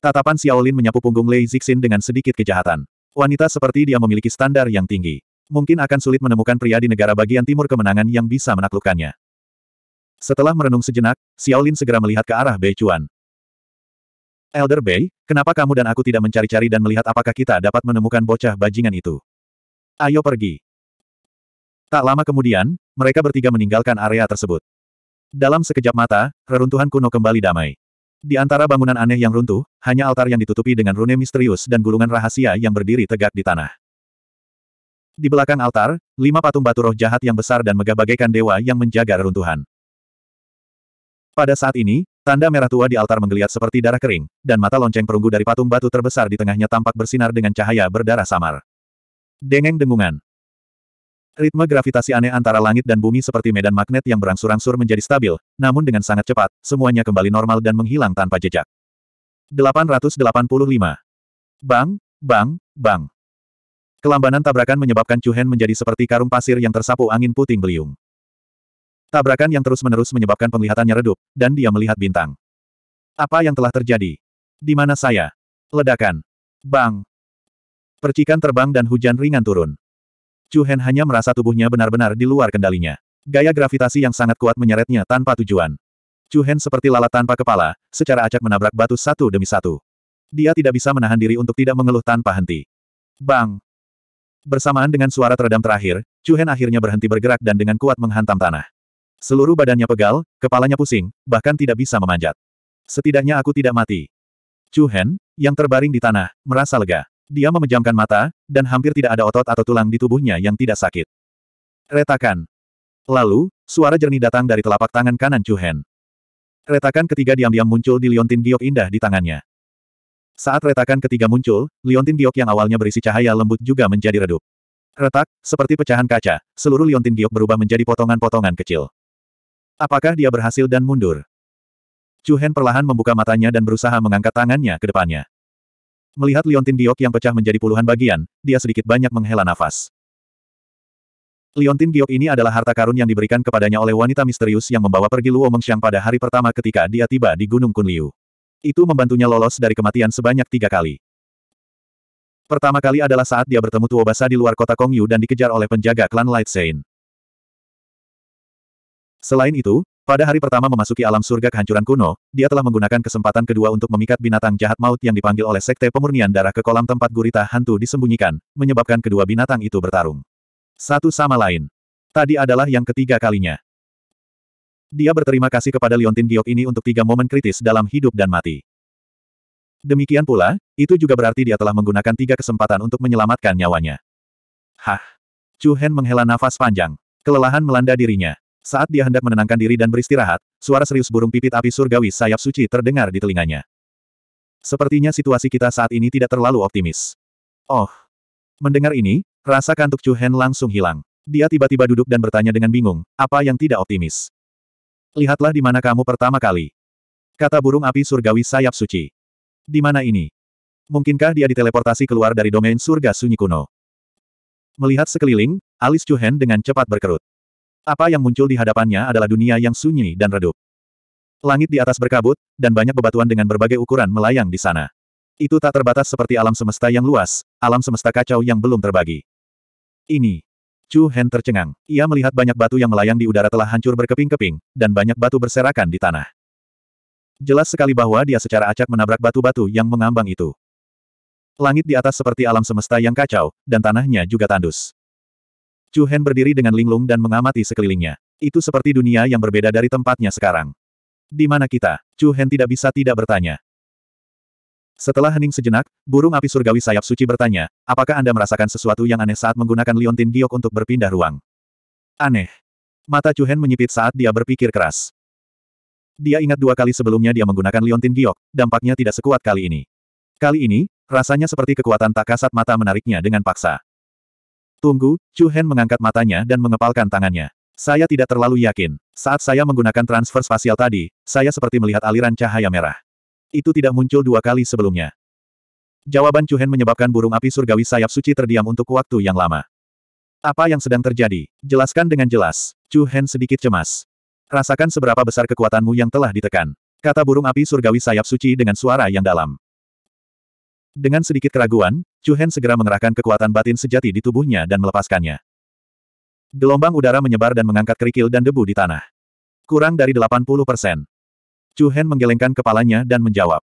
Tatapan Xiaolin menyapu punggung Lei Zixin dengan sedikit kejahatan. Wanita seperti dia memiliki standar yang tinggi. Mungkin akan sulit menemukan pria di negara bagian timur kemenangan yang bisa menaklukkannya. Setelah merenung sejenak, Xiaolin segera melihat ke arah Bei Chuan. Elder Bei, kenapa kamu dan aku tidak mencari-cari dan melihat apakah kita dapat menemukan bocah bajingan itu? Ayo pergi. Tak lama kemudian, mereka bertiga meninggalkan area tersebut. Dalam sekejap mata, reruntuhan kuno kembali damai. Di antara bangunan aneh yang runtuh, hanya altar yang ditutupi dengan rune misterius dan gulungan rahasia yang berdiri tegak di tanah. Di belakang altar, lima patung batu roh jahat yang besar dan megah bagaikan dewa yang menjaga reruntuhan. Pada saat ini, tanda merah tua di altar menggeliat seperti darah kering, dan mata lonceng perunggu dari patung batu terbesar di tengahnya tampak bersinar dengan cahaya berdarah samar. Dengeng dengungan. Ritme gravitasi aneh antara langit dan bumi seperti medan magnet yang berangsur-angsur menjadi stabil, namun dengan sangat cepat, semuanya kembali normal dan menghilang tanpa jejak. 885. Bang, bang, bang. Kelambanan tabrakan menyebabkan Chuhen menjadi seperti karung pasir yang tersapu angin puting beliung. Tabrakan yang terus-menerus menyebabkan penglihatannya redup, dan dia melihat bintang. Apa yang telah terjadi? Di mana saya? Ledakan. Bang. Percikan terbang dan hujan ringan turun. Chu Hen hanya merasa tubuhnya benar-benar di luar kendalinya. Gaya gravitasi yang sangat kuat menyeretnya tanpa tujuan. Chu Hen seperti lalat tanpa kepala, secara acak menabrak batu satu demi satu. Dia tidak bisa menahan diri untuk tidak mengeluh tanpa henti. Bang! Bersamaan dengan suara teredam terakhir, Chu Hen akhirnya berhenti bergerak dan dengan kuat menghantam tanah. Seluruh badannya pegal, kepalanya pusing, bahkan tidak bisa memanjat. Setidaknya aku tidak mati. Chu Hen, yang terbaring di tanah, merasa lega. Dia memejamkan mata, dan hampir tidak ada otot atau tulang di tubuhnya yang tidak sakit. Retakan. Lalu, suara jernih datang dari telapak tangan kanan Chu Hen. Retakan ketiga diam-diam muncul di liontin giok indah di tangannya. Saat retakan ketiga muncul, liontin giok yang awalnya berisi cahaya lembut juga menjadi redup. Retak, seperti pecahan kaca, seluruh liontin giok berubah menjadi potongan-potongan kecil. Apakah dia berhasil dan mundur? Chu Hen perlahan membuka matanya dan berusaha mengangkat tangannya ke depannya. Melihat liontin giok yang pecah menjadi puluhan bagian, dia sedikit banyak menghela nafas. Liontin giok ini adalah harta karun yang diberikan kepadanya oleh wanita misterius yang membawa pergi Luo Mengxiang pada hari pertama ketika dia tiba di Gunung Kunliu. Itu membantunya lolos dari kematian sebanyak tiga kali. Pertama kali adalah saat dia bertemu Tuo Basa di luar kota Kongyu dan dikejar oleh penjaga klan Light Sein. Selain itu, pada hari pertama memasuki alam surga kehancuran kuno, dia telah menggunakan kesempatan kedua untuk memikat binatang jahat maut yang dipanggil oleh sekte pemurnian darah ke kolam tempat gurita hantu disembunyikan, menyebabkan kedua binatang itu bertarung. Satu sama lain. Tadi adalah yang ketiga kalinya. Dia berterima kasih kepada Liontin Giok ini untuk tiga momen kritis dalam hidup dan mati. Demikian pula, itu juga berarti dia telah menggunakan tiga kesempatan untuk menyelamatkan nyawanya. Hah! Chu Hen menghela nafas panjang. Kelelahan melanda dirinya. Saat dia hendak menenangkan diri dan beristirahat, suara serius burung pipit api surgawi sayap suci terdengar di telinganya. Sepertinya situasi kita saat ini tidak terlalu optimis. Oh. Mendengar ini, rasa kantuk Chu Hen langsung hilang. Dia tiba-tiba duduk dan bertanya dengan bingung, apa yang tidak optimis? Lihatlah di mana kamu pertama kali. Kata burung api surgawi sayap suci. Di mana ini? Mungkinkah dia diteleportasi keluar dari domain surga sunyi kuno? Melihat sekeliling, alis Chu Hen dengan cepat berkerut. Apa yang muncul di hadapannya adalah dunia yang sunyi dan redup. Langit di atas berkabut, dan banyak bebatuan dengan berbagai ukuran melayang di sana. Itu tak terbatas seperti alam semesta yang luas, alam semesta kacau yang belum terbagi. Ini. Chu Hen tercengang. Ia melihat banyak batu yang melayang di udara telah hancur berkeping-keping, dan banyak batu berserakan di tanah. Jelas sekali bahwa dia secara acak menabrak batu-batu yang mengambang itu. Langit di atas seperti alam semesta yang kacau, dan tanahnya juga tandus. Chu Hen berdiri dengan linglung dan mengamati sekelilingnya. Itu seperti dunia yang berbeda dari tempatnya sekarang. Di mana kita? Chu Hen tidak bisa tidak bertanya. Setelah hening sejenak, burung api surgawi sayap suci bertanya, apakah Anda merasakan sesuatu yang aneh saat menggunakan liontin giok untuk berpindah ruang? Aneh. Mata Chu Hen menyipit saat dia berpikir keras. Dia ingat dua kali sebelumnya dia menggunakan liontin giok, dampaknya tidak sekuat kali ini. Kali ini, rasanya seperti kekuatan tak kasat mata menariknya dengan paksa. Tunggu, Chu Hen mengangkat matanya dan mengepalkan tangannya. Saya tidak terlalu yakin. Saat saya menggunakan transfer spasial tadi, saya seperti melihat aliran cahaya merah. Itu tidak muncul dua kali sebelumnya. Jawaban Chu Hen menyebabkan burung api surgawi sayap suci terdiam untuk waktu yang lama. Apa yang sedang terjadi? Jelaskan dengan jelas. Chu Hen sedikit cemas. Rasakan seberapa besar kekuatanmu yang telah ditekan. Kata burung api surgawi sayap suci dengan suara yang dalam. Dengan sedikit keraguan, Chu Hen segera mengerahkan kekuatan batin sejati di tubuhnya dan melepaskannya. Gelombang udara menyebar dan mengangkat kerikil dan debu di tanah. Kurang dari 80 persen. Chu Hen menggelengkan kepalanya dan menjawab.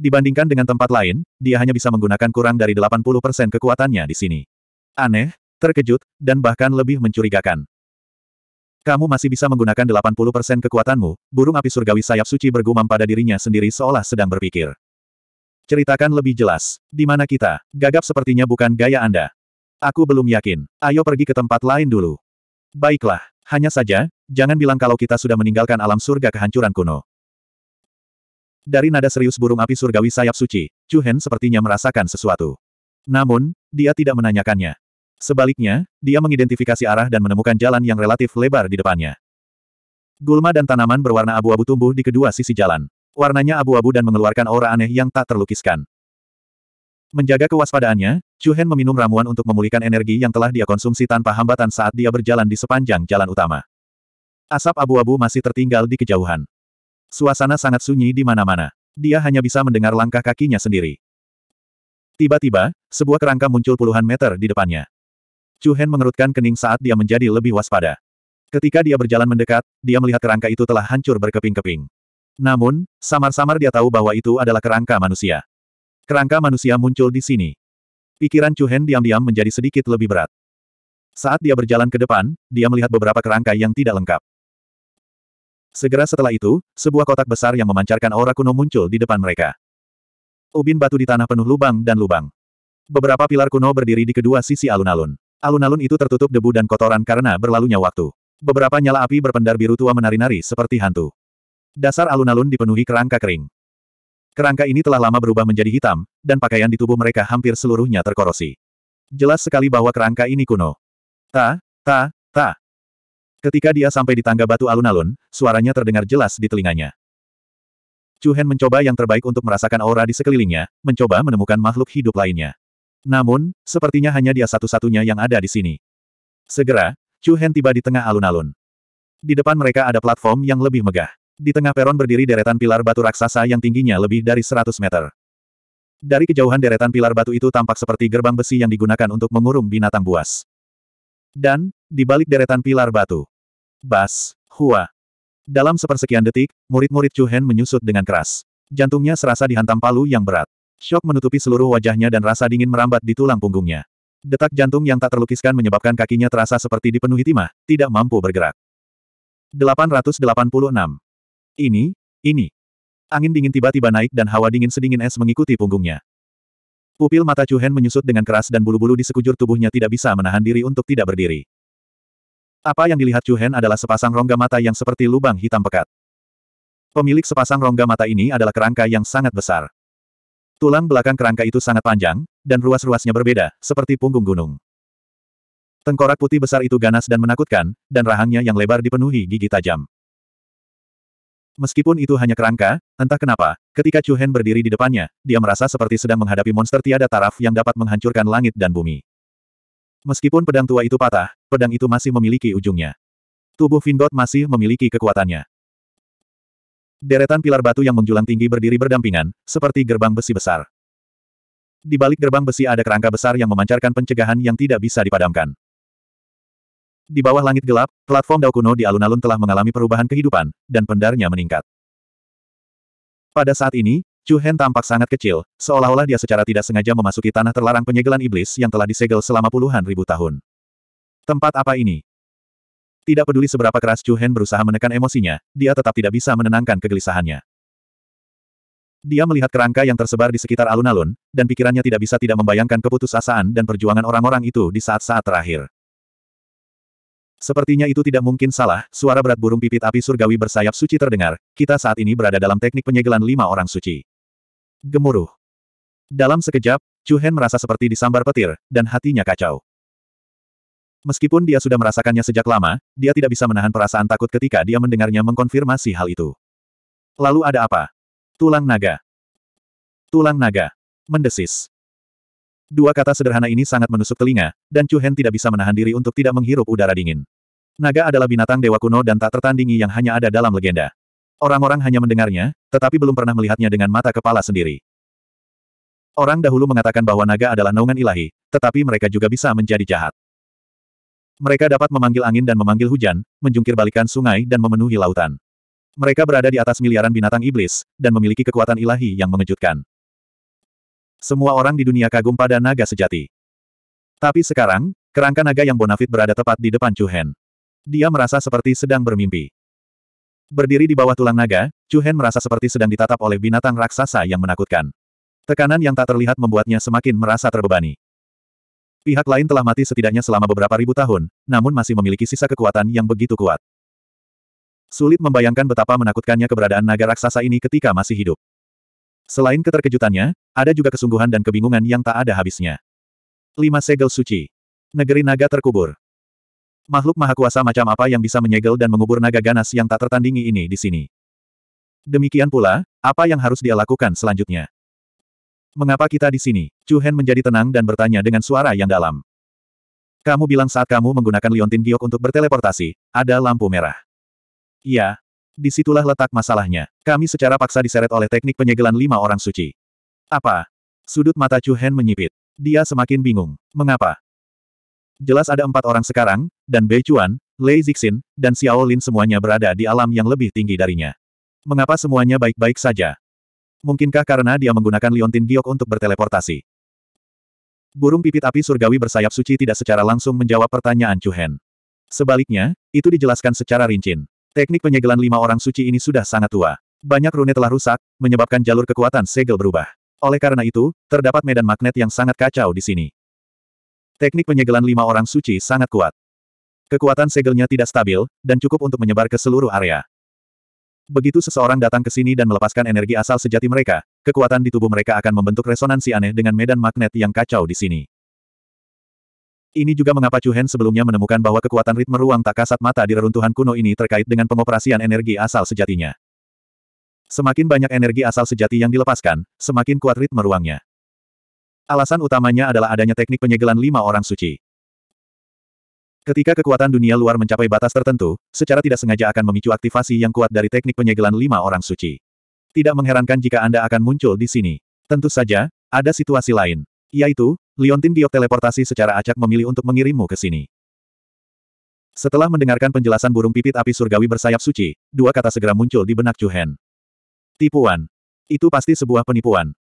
Dibandingkan dengan tempat lain, dia hanya bisa menggunakan kurang dari 80 persen kekuatannya di sini. Aneh, terkejut, dan bahkan lebih mencurigakan. Kamu masih bisa menggunakan 80% kekuatanmu, burung api surgawi sayap suci bergumam pada dirinya sendiri seolah sedang berpikir. Ceritakan lebih jelas. Di mana kita? Gagap sepertinya bukan gaya Anda. Aku belum yakin. Ayo pergi ke tempat lain dulu. Baiklah. Hanya saja, jangan bilang kalau kita sudah meninggalkan alam surga kehancuran kuno. Dari nada serius burung api surgawi sayap suci, Chu Hen sepertinya merasakan sesuatu. Namun, dia tidak menanyakannya. Sebaliknya, dia mengidentifikasi arah dan menemukan jalan yang relatif lebar di depannya. Gulma dan tanaman berwarna abu-abu tumbuh di kedua sisi jalan. Warnanya abu-abu dan mengeluarkan aura aneh yang tak terlukiskan. Menjaga kewaspadaannya, Chu Chuhen meminum ramuan untuk memulihkan energi yang telah dia konsumsi tanpa hambatan saat dia berjalan di sepanjang jalan utama. Asap abu-abu masih tertinggal di kejauhan. Suasana sangat sunyi di mana-mana. Dia hanya bisa mendengar langkah kakinya sendiri. Tiba-tiba, sebuah kerangka muncul puluhan meter di depannya. Chu Chuhen mengerutkan kening saat dia menjadi lebih waspada. Ketika dia berjalan mendekat, dia melihat kerangka itu telah hancur berkeping-keping. Namun, samar-samar dia tahu bahwa itu adalah kerangka manusia. Kerangka manusia muncul di sini. Pikiran Chu Hen diam-diam menjadi sedikit lebih berat. Saat dia berjalan ke depan, dia melihat beberapa kerangka yang tidak lengkap. Segera setelah itu, sebuah kotak besar yang memancarkan aura kuno muncul di depan mereka. Ubin batu di tanah penuh lubang dan lubang. Beberapa pilar kuno berdiri di kedua sisi alun-alun. Alun-alun itu tertutup debu dan kotoran karena berlalunya waktu. Beberapa nyala api berpendar biru tua menari-nari seperti hantu. Dasar alun-alun dipenuhi kerangka kering. Kerangka ini telah lama berubah menjadi hitam, dan pakaian di tubuh mereka hampir seluruhnya terkorosi. Jelas sekali bahwa kerangka ini kuno. Ta, ta, ta. Ketika dia sampai di tangga batu alun-alun, suaranya terdengar jelas di telinganya. Chu Hen mencoba yang terbaik untuk merasakan aura di sekelilingnya, mencoba menemukan makhluk hidup lainnya. Namun, sepertinya hanya dia satu-satunya yang ada di sini. Segera, Chu Hen tiba di tengah alun-alun. Di depan mereka ada platform yang lebih megah. Di tengah peron berdiri deretan pilar batu raksasa yang tingginya lebih dari 100 meter. Dari kejauhan deretan pilar batu itu tampak seperti gerbang besi yang digunakan untuk mengurung binatang buas. Dan, di balik deretan pilar batu. Bas, Hua. Dalam sepersekian detik, murid-murid Chu Hen menyusut dengan keras. Jantungnya serasa dihantam palu yang berat. Shock menutupi seluruh wajahnya dan rasa dingin merambat di tulang punggungnya. Detak jantung yang tak terlukiskan menyebabkan kakinya terasa seperti dipenuhi timah, tidak mampu bergerak. 886. Ini, ini. Angin dingin tiba-tiba naik dan hawa dingin sedingin es mengikuti punggungnya. Pupil mata Chu Hen menyusut dengan keras dan bulu-bulu di sekujur tubuhnya tidak bisa menahan diri untuk tidak berdiri. Apa yang dilihat Chu Hen adalah sepasang rongga mata yang seperti lubang hitam pekat. Pemilik sepasang rongga mata ini adalah kerangka yang sangat besar. Tulang belakang kerangka itu sangat panjang, dan ruas-ruasnya berbeda, seperti punggung gunung. Tengkorak putih besar itu ganas dan menakutkan, dan rahangnya yang lebar dipenuhi gigi tajam. Meskipun itu hanya kerangka, entah kenapa, ketika Chu Hen berdiri di depannya, dia merasa seperti sedang menghadapi monster tiada taraf yang dapat menghancurkan langit dan bumi. Meskipun pedang tua itu patah, pedang itu masih memiliki ujungnya. Tubuh Vindot masih memiliki kekuatannya. Deretan pilar batu yang menjulang tinggi berdiri berdampingan, seperti gerbang besi besar. Di balik gerbang besi ada kerangka besar yang memancarkan pencegahan yang tidak bisa dipadamkan. Di bawah langit gelap, platform Dao kuno di alun-alun telah mengalami perubahan kehidupan, dan pendarnya meningkat. Pada saat ini, Chu Hen tampak sangat kecil, seolah-olah dia secara tidak sengaja memasuki tanah terlarang penyegelan iblis yang telah disegel selama puluhan ribu tahun. Tempat apa ini? Tidak peduli seberapa keras Chu Hen berusaha menekan emosinya, dia tetap tidak bisa menenangkan kegelisahannya. Dia melihat kerangka yang tersebar di sekitar alun-alun, dan pikirannya tidak bisa tidak membayangkan keputusasaan dan perjuangan orang-orang itu di saat-saat terakhir. Sepertinya itu tidak mungkin salah, suara berat burung pipit api surgawi bersayap suci terdengar, kita saat ini berada dalam teknik penyegelan lima orang suci. Gemuruh. Dalam sekejap, Chu Hen merasa seperti disambar petir, dan hatinya kacau. Meskipun dia sudah merasakannya sejak lama, dia tidak bisa menahan perasaan takut ketika dia mendengarnya mengkonfirmasi hal itu. Lalu ada apa? Tulang naga. Tulang naga. Mendesis. Dua kata sederhana ini sangat menusuk telinga, dan Chu Hen tidak bisa menahan diri untuk tidak menghirup udara dingin. Naga adalah binatang dewa kuno dan tak tertandingi yang hanya ada dalam legenda. Orang-orang hanya mendengarnya, tetapi belum pernah melihatnya dengan mata kepala sendiri. Orang dahulu mengatakan bahwa naga adalah naungan ilahi, tetapi mereka juga bisa menjadi jahat. Mereka dapat memanggil angin dan memanggil hujan, menjungkirbalikan sungai dan memenuhi lautan. Mereka berada di atas miliaran binatang iblis, dan memiliki kekuatan ilahi yang mengejutkan. Semua orang di dunia kagum pada naga sejati. Tapi sekarang, kerangka naga yang bonafit berada tepat di depan Chu Hen. Dia merasa seperti sedang bermimpi. Berdiri di bawah tulang naga, Chu Hen merasa seperti sedang ditatap oleh binatang raksasa yang menakutkan. Tekanan yang tak terlihat membuatnya semakin merasa terbebani. Pihak lain telah mati setidaknya selama beberapa ribu tahun, namun masih memiliki sisa kekuatan yang begitu kuat. Sulit membayangkan betapa menakutkannya keberadaan naga raksasa ini ketika masih hidup. Selain keterkejutannya, ada juga kesungguhan dan kebingungan yang tak ada habisnya. Lima segel suci. Negeri naga terkubur. Makhluk maha kuasa macam apa yang bisa menyegel dan mengubur naga ganas yang tak tertandingi ini di sini? Demikian pula, apa yang harus dia lakukan selanjutnya? Mengapa kita di sini? Chu Hen menjadi tenang dan bertanya dengan suara yang dalam. Kamu bilang saat kamu menggunakan liontin giok untuk berteleportasi, ada lampu merah. Iya. Disitulah letak masalahnya. Kami secara paksa diseret oleh teknik penyegelan lima orang suci. Apa? Sudut mata Chu Hen menyipit. Dia semakin bingung. Mengapa? Jelas ada empat orang sekarang, dan Bei Chuan, Lei Zixin, dan Xiao Lin semuanya berada di alam yang lebih tinggi darinya. Mengapa semuanya baik-baik saja? Mungkinkah karena dia menggunakan liontin giok untuk berteleportasi? Burung pipit api surgawi bersayap suci tidak secara langsung menjawab pertanyaan Chu Hen. Sebaliknya, itu dijelaskan secara rinci. Teknik penyegelan lima orang suci ini sudah sangat tua. Banyak rune telah rusak, menyebabkan jalur kekuatan segel berubah. Oleh karena itu, terdapat medan magnet yang sangat kacau di sini. Teknik penyegelan lima orang suci sangat kuat. Kekuatan segelnya tidak stabil, dan cukup untuk menyebar ke seluruh area. Begitu seseorang datang ke sini dan melepaskan energi asal sejati mereka, kekuatan di tubuh mereka akan membentuk resonansi aneh dengan medan magnet yang kacau di sini. Ini juga mengapa Chuhen sebelumnya menemukan bahwa kekuatan ritme ruang tak kasat mata di reruntuhan kuno ini terkait dengan pengoperasian energi asal sejatinya. Semakin banyak energi asal sejati yang dilepaskan, semakin kuat ritme ruangnya. Alasan utamanya adalah adanya teknik penyegelan lima orang suci. Ketika kekuatan dunia luar mencapai batas tertentu, secara tidak sengaja akan memicu aktivasi yang kuat dari teknik penyegelan lima orang suci. Tidak mengherankan jika Anda akan muncul di sini. Tentu saja, ada situasi lain. Yaitu, Liontin Giok teleportasi secara acak memilih untuk mengirimmu ke sini. Setelah mendengarkan penjelasan burung pipit api surgawi bersayap suci, dua kata segera muncul di benak Chuhen. Tipuan. Itu pasti sebuah penipuan.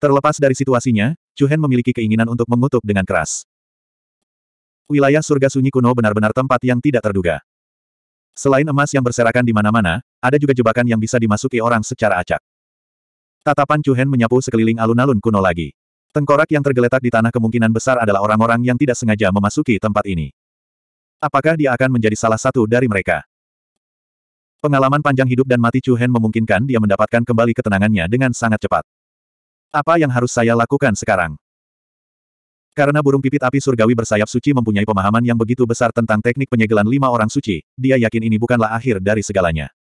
Terlepas dari situasinya, Chuhen memiliki keinginan untuk mengutuk dengan keras. Wilayah surga sunyi kuno benar-benar tempat yang tidak terduga. Selain emas yang berserakan di mana-mana, ada juga jebakan yang bisa dimasuki orang secara acak. Tatapan Hen menyapu sekeliling alun-alun kuno lagi. Tengkorak yang tergeletak di tanah kemungkinan besar adalah orang-orang yang tidak sengaja memasuki tempat ini. Apakah dia akan menjadi salah satu dari mereka? Pengalaman panjang hidup dan mati Hen memungkinkan dia mendapatkan kembali ketenangannya dengan sangat cepat. Apa yang harus saya lakukan sekarang? Karena burung pipit api surgawi bersayap suci mempunyai pemahaman yang begitu besar tentang teknik penyegelan lima orang suci, dia yakin ini bukanlah akhir dari segalanya.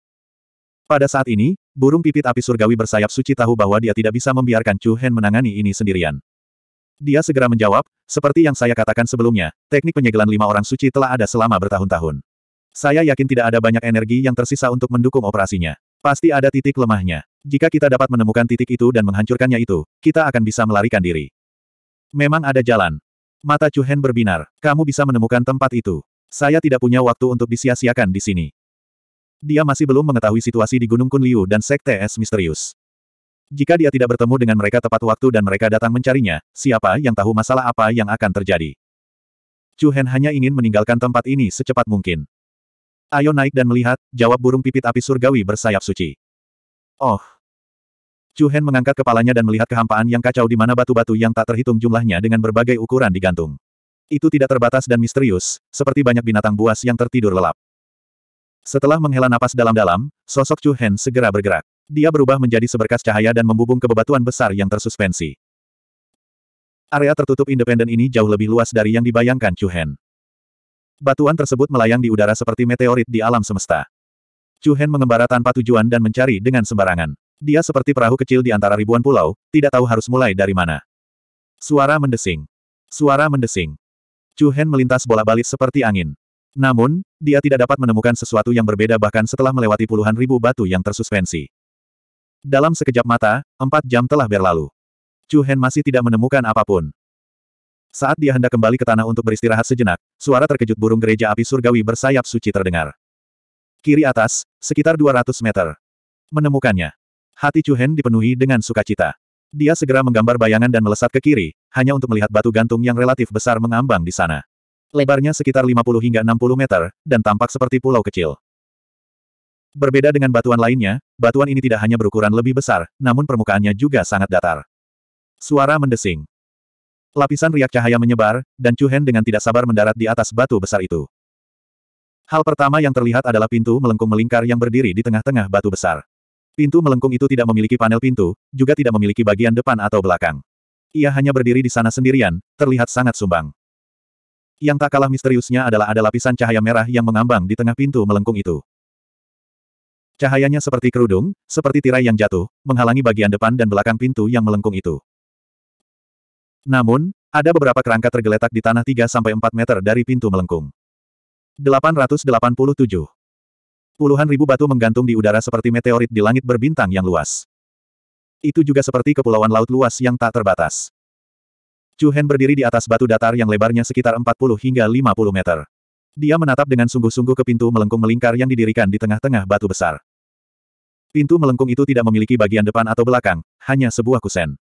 Pada saat ini, burung pipit api surgawi bersayap suci tahu bahwa dia tidak bisa membiarkan Chu Hen menangani ini sendirian. Dia segera menjawab, seperti yang saya katakan sebelumnya, teknik penyegelan lima orang suci telah ada selama bertahun-tahun. Saya yakin tidak ada banyak energi yang tersisa untuk mendukung operasinya. Pasti ada titik lemahnya. Jika kita dapat menemukan titik itu dan menghancurkannya itu, kita akan bisa melarikan diri. Memang ada jalan. Mata Chu Hen berbinar. Kamu bisa menemukan tempat itu. Saya tidak punya waktu untuk disia-siakan di sini. Dia masih belum mengetahui situasi di Gunung Kunliu dan Sekte Es Misterius. Jika dia tidak bertemu dengan mereka tepat waktu dan mereka datang mencarinya, siapa yang tahu masalah apa yang akan terjadi. Chu Hen hanya ingin meninggalkan tempat ini secepat mungkin. Ayo naik dan melihat, jawab burung pipit api surgawi bersayap suci. Oh, Chu Hen mengangkat kepalanya dan melihat kehampaan yang kacau di mana batu-batu yang tak terhitung jumlahnya dengan berbagai ukuran digantung. Itu tidak terbatas dan misterius, seperti banyak binatang buas yang tertidur lelap. Setelah menghela napas dalam-dalam, sosok Chu Hen segera bergerak. Dia berubah menjadi seberkas cahaya dan membubung ke bebatuan besar yang tersuspensi. Area tertutup independen ini jauh lebih luas dari yang dibayangkan Chu Hen. Batuan tersebut melayang di udara seperti meteorit di alam semesta. Chu Hen mengembara tanpa tujuan dan mencari dengan sembarangan. Dia seperti perahu kecil di antara ribuan pulau, tidak tahu harus mulai dari mana. Suara mendesing. Suara mendesing. Chu Hen melintas bola balik seperti angin. Namun, dia tidak dapat menemukan sesuatu yang berbeda bahkan setelah melewati puluhan ribu batu yang tersuspensi. Dalam sekejap mata, empat jam telah berlalu. Chu Hen masih tidak menemukan apapun. Saat dia hendak kembali ke tanah untuk beristirahat sejenak, suara terkejut burung gereja api surgawi bersayap suci terdengar. Kiri atas, sekitar 200 meter. Menemukannya. Hati Chu Hen dipenuhi dengan sukacita. Dia segera menggambar bayangan dan melesat ke kiri, hanya untuk melihat batu gantung yang relatif besar mengambang di sana. Lebarnya sekitar 50 hingga 60 meter, dan tampak seperti pulau kecil. Berbeda dengan batuan lainnya, batuan ini tidak hanya berukuran lebih besar, namun permukaannya juga sangat datar. Suara mendesing. Lapisan riak cahaya menyebar, dan Chu Hen dengan tidak sabar mendarat di atas batu besar itu. Hal pertama yang terlihat adalah pintu melengkung melingkar yang berdiri di tengah-tengah batu besar. Pintu melengkung itu tidak memiliki panel pintu, juga tidak memiliki bagian depan atau belakang. Ia hanya berdiri di sana sendirian, terlihat sangat sumbang. Yang tak kalah misteriusnya adalah ada lapisan cahaya merah yang mengambang di tengah pintu melengkung itu. Cahayanya seperti kerudung, seperti tirai yang jatuh, menghalangi bagian depan dan belakang pintu yang melengkung itu. Namun, ada beberapa kerangka tergeletak di tanah 3-4 meter dari pintu melengkung. 887 Puluhan ribu batu menggantung di udara seperti meteorit di langit berbintang yang luas. Itu juga seperti kepulauan laut luas yang tak terbatas. Chu Hen berdiri di atas batu datar yang lebarnya sekitar 40 hingga 50 meter. Dia menatap dengan sungguh-sungguh ke pintu melengkung melingkar yang didirikan di tengah-tengah batu besar. Pintu melengkung itu tidak memiliki bagian depan atau belakang, hanya sebuah kusen.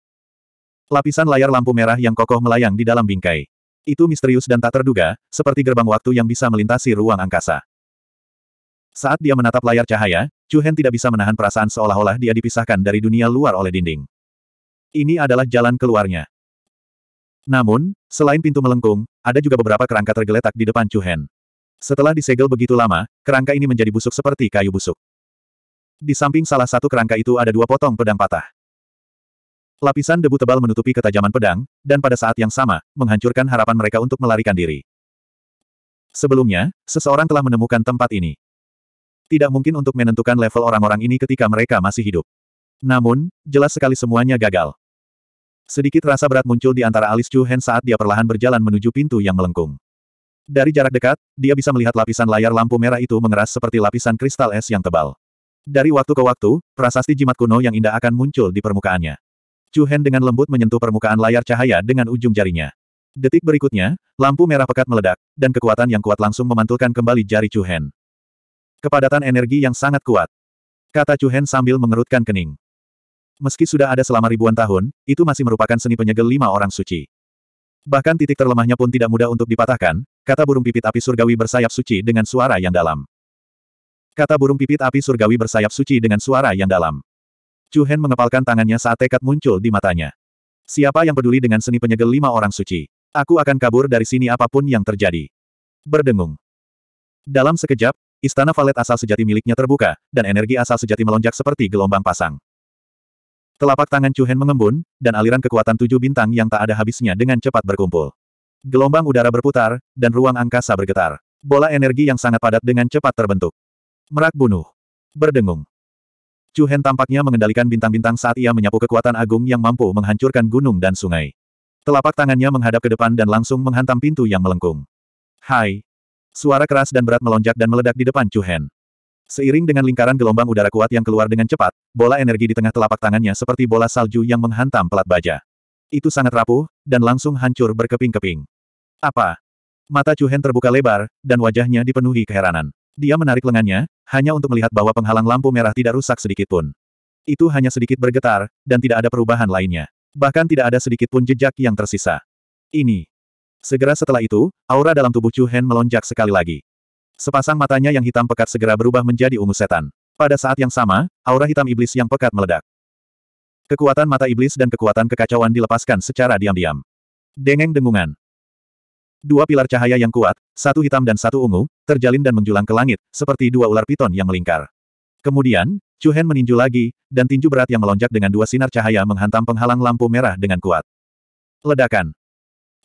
Lapisan layar lampu merah yang kokoh melayang di dalam bingkai. Itu misterius dan tak terduga, seperti gerbang waktu yang bisa melintasi ruang angkasa. Saat dia menatap layar cahaya, Chu Hen tidak bisa menahan perasaan seolah-olah dia dipisahkan dari dunia luar oleh dinding. Ini adalah jalan keluarnya. Namun, selain pintu melengkung, ada juga beberapa kerangka tergeletak di depan Chu Hen. Setelah disegel begitu lama, kerangka ini menjadi busuk seperti kayu busuk. Di samping salah satu kerangka itu ada dua potong pedang patah. Lapisan debu tebal menutupi ketajaman pedang, dan pada saat yang sama, menghancurkan harapan mereka untuk melarikan diri. Sebelumnya, seseorang telah menemukan tempat ini. Tidak mungkin untuk menentukan level orang-orang ini ketika mereka masih hidup. Namun, jelas sekali semuanya gagal. Sedikit rasa berat muncul di antara alis Chu Hen saat dia perlahan berjalan menuju pintu yang melengkung. Dari jarak dekat, dia bisa melihat lapisan layar lampu merah itu mengeras seperti lapisan kristal es yang tebal. Dari waktu ke waktu, prasasti jimat kuno yang indah akan muncul di permukaannya. Chu Hen dengan lembut menyentuh permukaan layar cahaya dengan ujung jarinya. Detik berikutnya, lampu merah pekat meledak, dan kekuatan yang kuat langsung memantulkan kembali jari Chu Hen. Kepadatan energi yang sangat kuat. Kata Chu Hen sambil mengerutkan kening. Meski sudah ada selama ribuan tahun, itu masih merupakan seni penyegel lima orang suci. Bahkan titik terlemahnya pun tidak mudah untuk dipatahkan, kata burung pipit api surgawi bersayap suci dengan suara yang dalam. Kata burung pipit api surgawi bersayap suci dengan suara yang dalam. Chu Hen mengepalkan tangannya saat tekad muncul di matanya. Siapa yang peduli dengan seni penyegel lima orang suci? Aku akan kabur dari sini apapun yang terjadi. Berdengung. Dalam sekejap, Istana Valet asal sejati miliknya terbuka, dan energi asal sejati melonjak seperti gelombang pasang. Telapak tangan Chu Hen mengembun, dan aliran kekuatan tujuh bintang yang tak ada habisnya dengan cepat berkumpul. Gelombang udara berputar, dan ruang angkasa bergetar. Bola energi yang sangat padat dengan cepat terbentuk. Merak bunuh. Berdengung. Chu Hen tampaknya mengendalikan bintang-bintang saat ia menyapu kekuatan agung yang mampu menghancurkan gunung dan sungai. Telapak tangannya menghadap ke depan dan langsung menghantam pintu yang melengkung. Hai, Suara keras dan berat melonjak dan meledak di depan Chu Hen. Seiring dengan lingkaran gelombang udara kuat yang keluar dengan cepat, bola energi di tengah telapak tangannya seperti bola salju yang menghantam pelat baja. Itu sangat rapuh, dan langsung hancur berkeping-keping. Apa? Mata Chu Hen terbuka lebar, dan wajahnya dipenuhi keheranan. Dia menarik lengannya, hanya untuk melihat bahwa penghalang lampu merah tidak rusak sedikitpun. Itu hanya sedikit bergetar, dan tidak ada perubahan lainnya. Bahkan tidak ada sedikitpun jejak yang tersisa. Ini, Segera setelah itu, aura dalam tubuh Chu Hen melonjak sekali lagi. Sepasang matanya yang hitam pekat segera berubah menjadi ungu setan. Pada saat yang sama, aura hitam iblis yang pekat meledak. Kekuatan mata iblis dan kekuatan kekacauan dilepaskan secara diam-diam. Dengeng dengungan. Dua pilar cahaya yang kuat, satu hitam dan satu ungu, terjalin dan menjulang ke langit, seperti dua ular piton yang melingkar. Kemudian, Chu Hen meninju lagi, dan tinju berat yang melonjak dengan dua sinar cahaya menghantam penghalang lampu merah dengan kuat. Ledakan.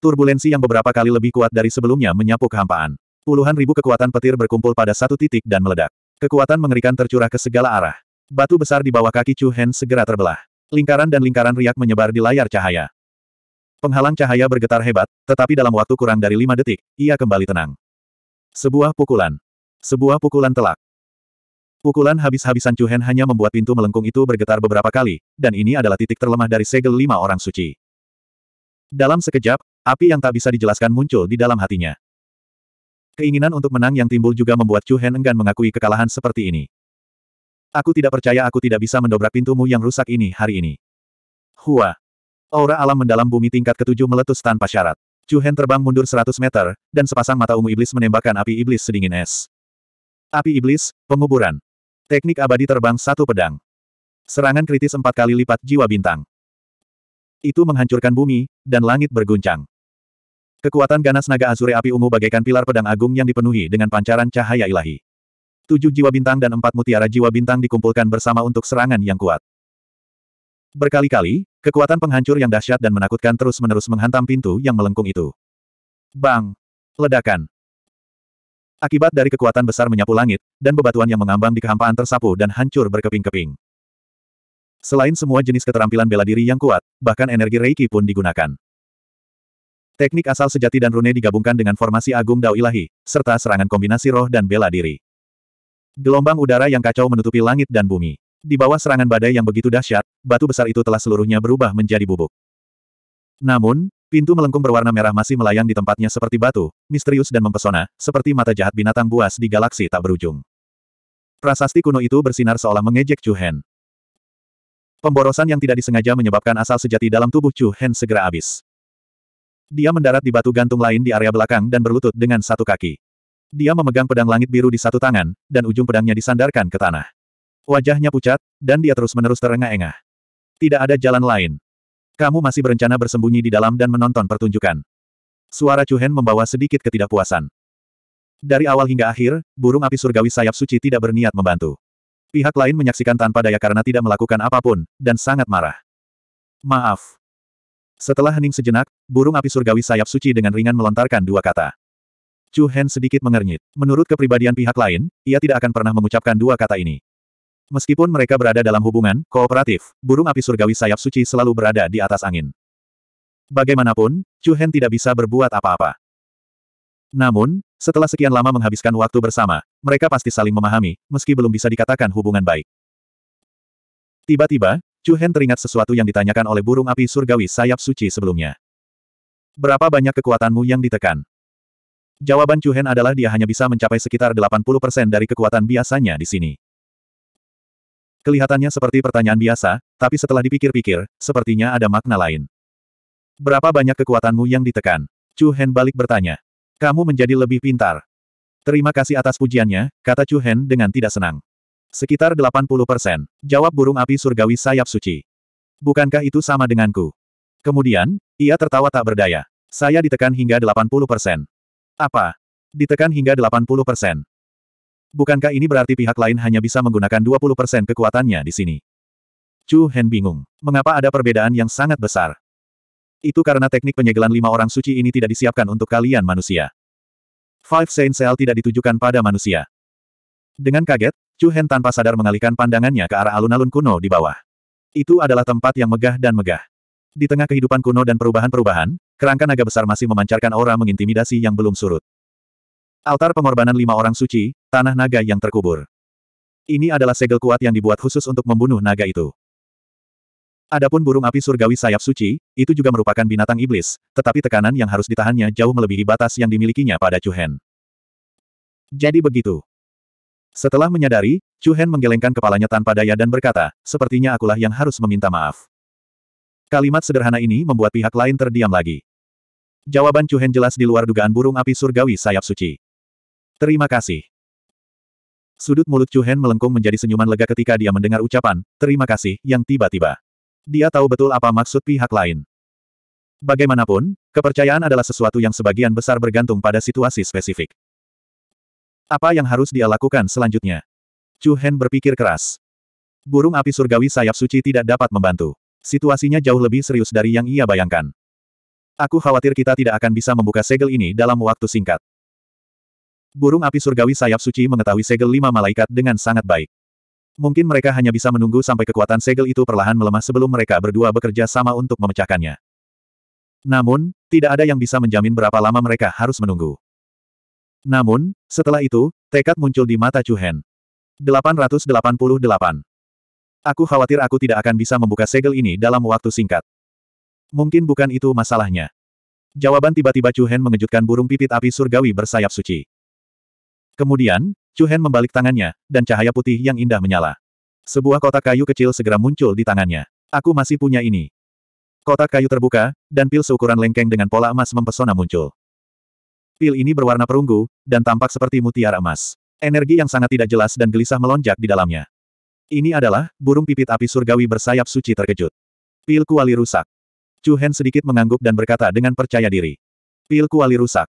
Turbulensi yang beberapa kali lebih kuat dari sebelumnya menyapu kehampaan. Puluhan ribu kekuatan petir berkumpul pada satu titik dan meledak. Kekuatan mengerikan tercurah ke segala arah. Batu besar di bawah kaki Chu Hen segera terbelah. Lingkaran dan lingkaran riak menyebar di layar cahaya. Penghalang cahaya bergetar hebat, tetapi dalam waktu kurang dari lima detik, ia kembali tenang. Sebuah pukulan. Sebuah pukulan telak. Pukulan habis-habisan Chu Hen hanya membuat pintu melengkung itu bergetar beberapa kali, dan ini adalah titik terlemah dari segel lima orang suci. Dalam sekejap, api yang tak bisa dijelaskan muncul di dalam hatinya. Keinginan untuk menang yang timbul juga membuat Chu Hen enggan mengakui kekalahan seperti ini. Aku tidak percaya aku tidak bisa mendobrak pintumu yang rusak ini hari ini. Hua. Aura alam mendalam bumi tingkat ketujuh meletus tanpa syarat. Chu Hen terbang mundur 100 meter, dan sepasang mata ungu iblis menembakkan api iblis sedingin es. Api iblis, penguburan. Teknik abadi terbang satu pedang. Serangan kritis empat kali lipat jiwa bintang. Itu menghancurkan bumi, dan langit berguncang. Kekuatan ganas naga Azure api ungu bagaikan pilar pedang agung yang dipenuhi dengan pancaran cahaya ilahi. Tujuh jiwa bintang dan empat mutiara jiwa bintang dikumpulkan bersama untuk serangan yang kuat. Berkali-kali, kekuatan penghancur yang dahsyat dan menakutkan terus-menerus menghantam pintu yang melengkung itu. Bang! Ledakan! Akibat dari kekuatan besar menyapu langit, dan bebatuan yang mengambang di kehampaan tersapu dan hancur berkeping-keping. Selain semua jenis keterampilan bela diri yang kuat, bahkan energi Reiki pun digunakan. Teknik asal sejati dan rune digabungkan dengan formasi agung dao ilahi, serta serangan kombinasi roh dan bela diri. Gelombang udara yang kacau menutupi langit dan bumi. Di bawah serangan badai yang begitu dahsyat, batu besar itu telah seluruhnya berubah menjadi bubuk. Namun, pintu melengkung berwarna merah masih melayang di tempatnya seperti batu, misterius dan mempesona, seperti mata jahat binatang buas di galaksi tak berujung. Prasasti kuno itu bersinar seolah mengejek Chu Hen. Pemborosan yang tidak disengaja menyebabkan asal sejati dalam tubuh Chu Hen segera habis. Dia mendarat di batu gantung lain di area belakang dan berlutut dengan satu kaki. Dia memegang pedang langit biru di satu tangan, dan ujung pedangnya disandarkan ke tanah. Wajahnya pucat, dan dia terus-menerus terengah-engah. Tidak ada jalan lain. Kamu masih berencana bersembunyi di dalam dan menonton pertunjukan. Suara Chu Hen membawa sedikit ketidakpuasan. Dari awal hingga akhir, burung api surgawi sayap suci tidak berniat membantu. Pihak lain menyaksikan tanpa daya karena tidak melakukan apapun, dan sangat marah. Maaf. Setelah hening sejenak, burung api surgawi sayap suci dengan ringan melontarkan dua kata. Chu Hen sedikit mengernyit. Menurut kepribadian pihak lain, ia tidak akan pernah mengucapkan dua kata ini. Meskipun mereka berada dalam hubungan kooperatif, burung api surgawi sayap suci selalu berada di atas angin. Bagaimanapun, Chu Hen tidak bisa berbuat apa-apa. Namun, setelah sekian lama menghabiskan waktu bersama, mereka pasti saling memahami, meski belum bisa dikatakan hubungan baik. Tiba-tiba, Chu Hen teringat sesuatu yang ditanyakan oleh burung api surgawi sayap suci sebelumnya. Berapa banyak kekuatanmu yang ditekan? Jawaban Chu Hen adalah dia hanya bisa mencapai sekitar 80% dari kekuatan biasanya di sini. Kelihatannya seperti pertanyaan biasa, tapi setelah dipikir-pikir, sepertinya ada makna lain. Berapa banyak kekuatanmu yang ditekan? Chu Hen balik bertanya. Kamu menjadi lebih pintar. Terima kasih atas pujiannya, kata Chu Hen dengan tidak senang. Sekitar 80 persen, jawab burung api surgawi sayap suci. Bukankah itu sama denganku? Kemudian, ia tertawa tak berdaya. Saya ditekan hingga 80 persen. Apa? Ditekan hingga 80 persen. Bukankah ini berarti pihak lain hanya bisa menggunakan 20 persen kekuatannya di sini? Chu Hen bingung. Mengapa ada perbedaan yang sangat besar? Itu karena teknik penyegelan lima orang suci ini tidak disiapkan untuk kalian manusia. Five Saint Cell tidak ditujukan pada manusia. Dengan kaget, Chu Hen tanpa sadar mengalihkan pandangannya ke arah alun-alun kuno di bawah. Itu adalah tempat yang megah dan megah. Di tengah kehidupan kuno dan perubahan-perubahan, kerangka naga besar masih memancarkan aura mengintimidasi yang belum surut. Altar pengorbanan lima orang suci, tanah naga yang terkubur. Ini adalah segel kuat yang dibuat khusus untuk membunuh naga itu. Adapun burung api surgawi sayap suci, itu juga merupakan binatang iblis, tetapi tekanan yang harus ditahannya jauh melebihi batas yang dimilikinya pada Chu Hen. Jadi begitu. Setelah menyadari, Chu Hen menggelengkan kepalanya tanpa daya dan berkata, sepertinya akulah yang harus meminta maaf. Kalimat sederhana ini membuat pihak lain terdiam lagi. Jawaban Chu Hen jelas di luar dugaan burung api surgawi sayap suci. Terima kasih. Sudut mulut Chu Hen melengkung menjadi senyuman lega ketika dia mendengar ucapan, terima kasih, yang tiba-tiba. Dia tahu betul apa maksud pihak lain. Bagaimanapun, kepercayaan adalah sesuatu yang sebagian besar bergantung pada situasi spesifik. Apa yang harus dia lakukan selanjutnya? Chu Hen berpikir keras. Burung api surgawi sayap suci tidak dapat membantu. Situasinya jauh lebih serius dari yang ia bayangkan. Aku khawatir kita tidak akan bisa membuka segel ini dalam waktu singkat. Burung api surgawi sayap suci mengetahui segel lima malaikat dengan sangat baik. Mungkin mereka hanya bisa menunggu sampai kekuatan segel itu perlahan melemah sebelum mereka berdua bekerja sama untuk memecahkannya. Namun, tidak ada yang bisa menjamin berapa lama mereka harus menunggu. Namun, setelah itu, tekad muncul di mata Chuhen. 888. Aku khawatir aku tidak akan bisa membuka segel ini dalam waktu singkat. Mungkin bukan itu masalahnya. Jawaban tiba-tiba Chuhen mengejutkan burung pipit api surgawi bersayap suci. Kemudian, Chu Hen membalik tangannya, dan cahaya putih yang indah menyala. Sebuah kotak kayu kecil segera muncul di tangannya. Aku masih punya ini. Kotak kayu terbuka, dan pil seukuran lengkeng dengan pola emas mempesona muncul. Pil ini berwarna perunggu, dan tampak seperti mutiara emas. Energi yang sangat tidak jelas dan gelisah melonjak di dalamnya. Ini adalah, burung pipit api surgawi bersayap suci terkejut. Pil kuali rusak. Chu Hen sedikit mengangguk dan berkata dengan percaya diri. Pil kuali rusak.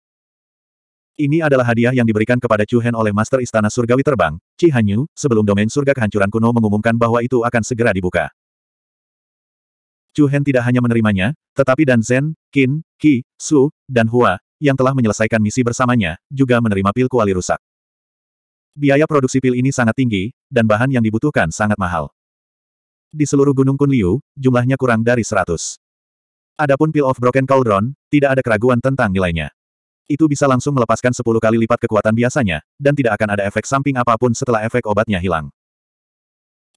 Ini adalah hadiah yang diberikan kepada Chu Hen oleh Master Istana Surgawi Terbang, Chi Hanyu, sebelum domain surga kehancuran kuno mengumumkan bahwa itu akan segera dibuka. Chu Hen tidak hanya menerimanya, tetapi Dan Zhen, Qin, Qi, Su, dan Hua, yang telah menyelesaikan misi bersamanya, juga menerima pil kuali rusak. Biaya produksi pil ini sangat tinggi, dan bahan yang dibutuhkan sangat mahal. Di seluruh Gunung Kunliu, jumlahnya kurang dari 100. Adapun pil of Broken Cauldron, tidak ada keraguan tentang nilainya itu bisa langsung melepaskan 10 kali lipat kekuatan biasanya, dan tidak akan ada efek samping apapun setelah efek obatnya hilang.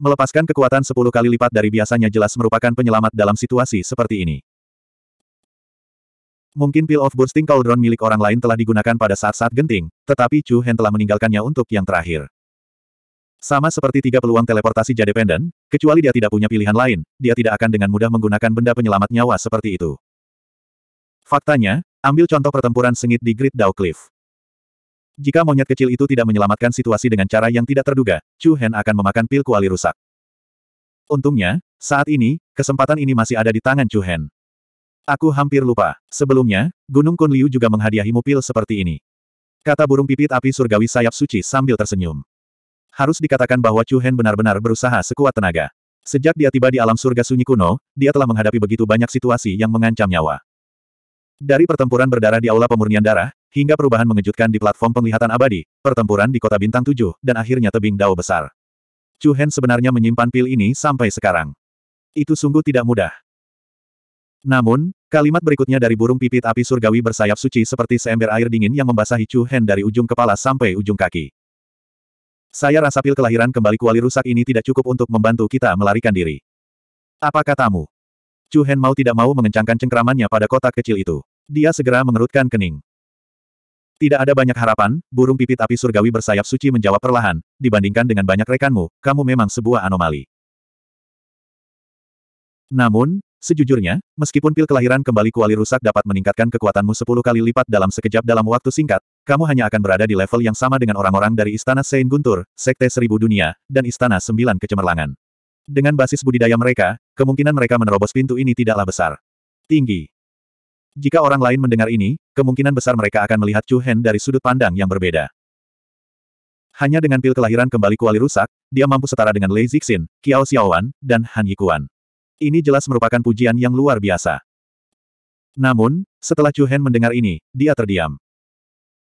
Melepaskan kekuatan 10 kali lipat dari biasanya jelas merupakan penyelamat dalam situasi seperti ini. Mungkin pil of bursting cauldron milik orang lain telah digunakan pada saat-saat genting, tetapi Chu Hen telah meninggalkannya untuk yang terakhir. Sama seperti tiga peluang teleportasi Jade Pendant, kecuali dia tidak punya pilihan lain, dia tidak akan dengan mudah menggunakan benda penyelamat nyawa seperti itu. Faktanya, Ambil contoh pertempuran sengit di Great Dao Cliff. Jika monyet kecil itu tidak menyelamatkan situasi dengan cara yang tidak terduga, Chu Hen akan memakan pil kuali rusak. Untungnya, saat ini, kesempatan ini masih ada di tangan Chu Hen. Aku hampir lupa. Sebelumnya, Gunung Kun Liu juga menghadiahimu pil seperti ini. Kata burung pipit api surgawi sayap suci sambil tersenyum. Harus dikatakan bahwa Chu Hen benar-benar berusaha sekuat tenaga. Sejak dia tiba di alam surga sunyi kuno, dia telah menghadapi begitu banyak situasi yang mengancam nyawa. Dari pertempuran berdarah di Aula Pemurnian Darah, hingga perubahan mengejutkan di platform penglihatan abadi, pertempuran di Kota Bintang 7, dan akhirnya tebing dao besar. Chu Hen sebenarnya menyimpan pil ini sampai sekarang. Itu sungguh tidak mudah. Namun, kalimat berikutnya dari burung pipit api surgawi bersayap suci seperti seember air dingin yang membasahi Chu Hen dari ujung kepala sampai ujung kaki. Saya rasa pil kelahiran kembali kuali rusak ini tidak cukup untuk membantu kita melarikan diri. Apa katamu? Chu Hen mau tidak mau mengencangkan cengkramannya pada kotak kecil itu. Dia segera mengerutkan kening. Tidak ada banyak harapan, burung pipit api surgawi bersayap suci menjawab perlahan, dibandingkan dengan banyak rekanmu, kamu memang sebuah anomali. Namun, sejujurnya, meskipun pil kelahiran kembali kuali rusak dapat meningkatkan kekuatanmu 10 kali lipat dalam sekejap dalam waktu singkat, kamu hanya akan berada di level yang sama dengan orang-orang dari Istana Sein Guntur, Sekte Seribu Dunia, dan Istana Sembilan Kecemerlangan. Dengan basis budidaya mereka, kemungkinan mereka menerobos pintu ini tidaklah besar. Tinggi. Jika orang lain mendengar ini, kemungkinan besar mereka akan melihat Chu Hen dari sudut pandang yang berbeda. Hanya dengan pil kelahiran kembali kuali rusak, dia mampu setara dengan Lei Zixin, Qiao Xiaowan, dan Han Yikuan. Ini jelas merupakan pujian yang luar biasa. Namun, setelah Chu Hen mendengar ini, dia terdiam.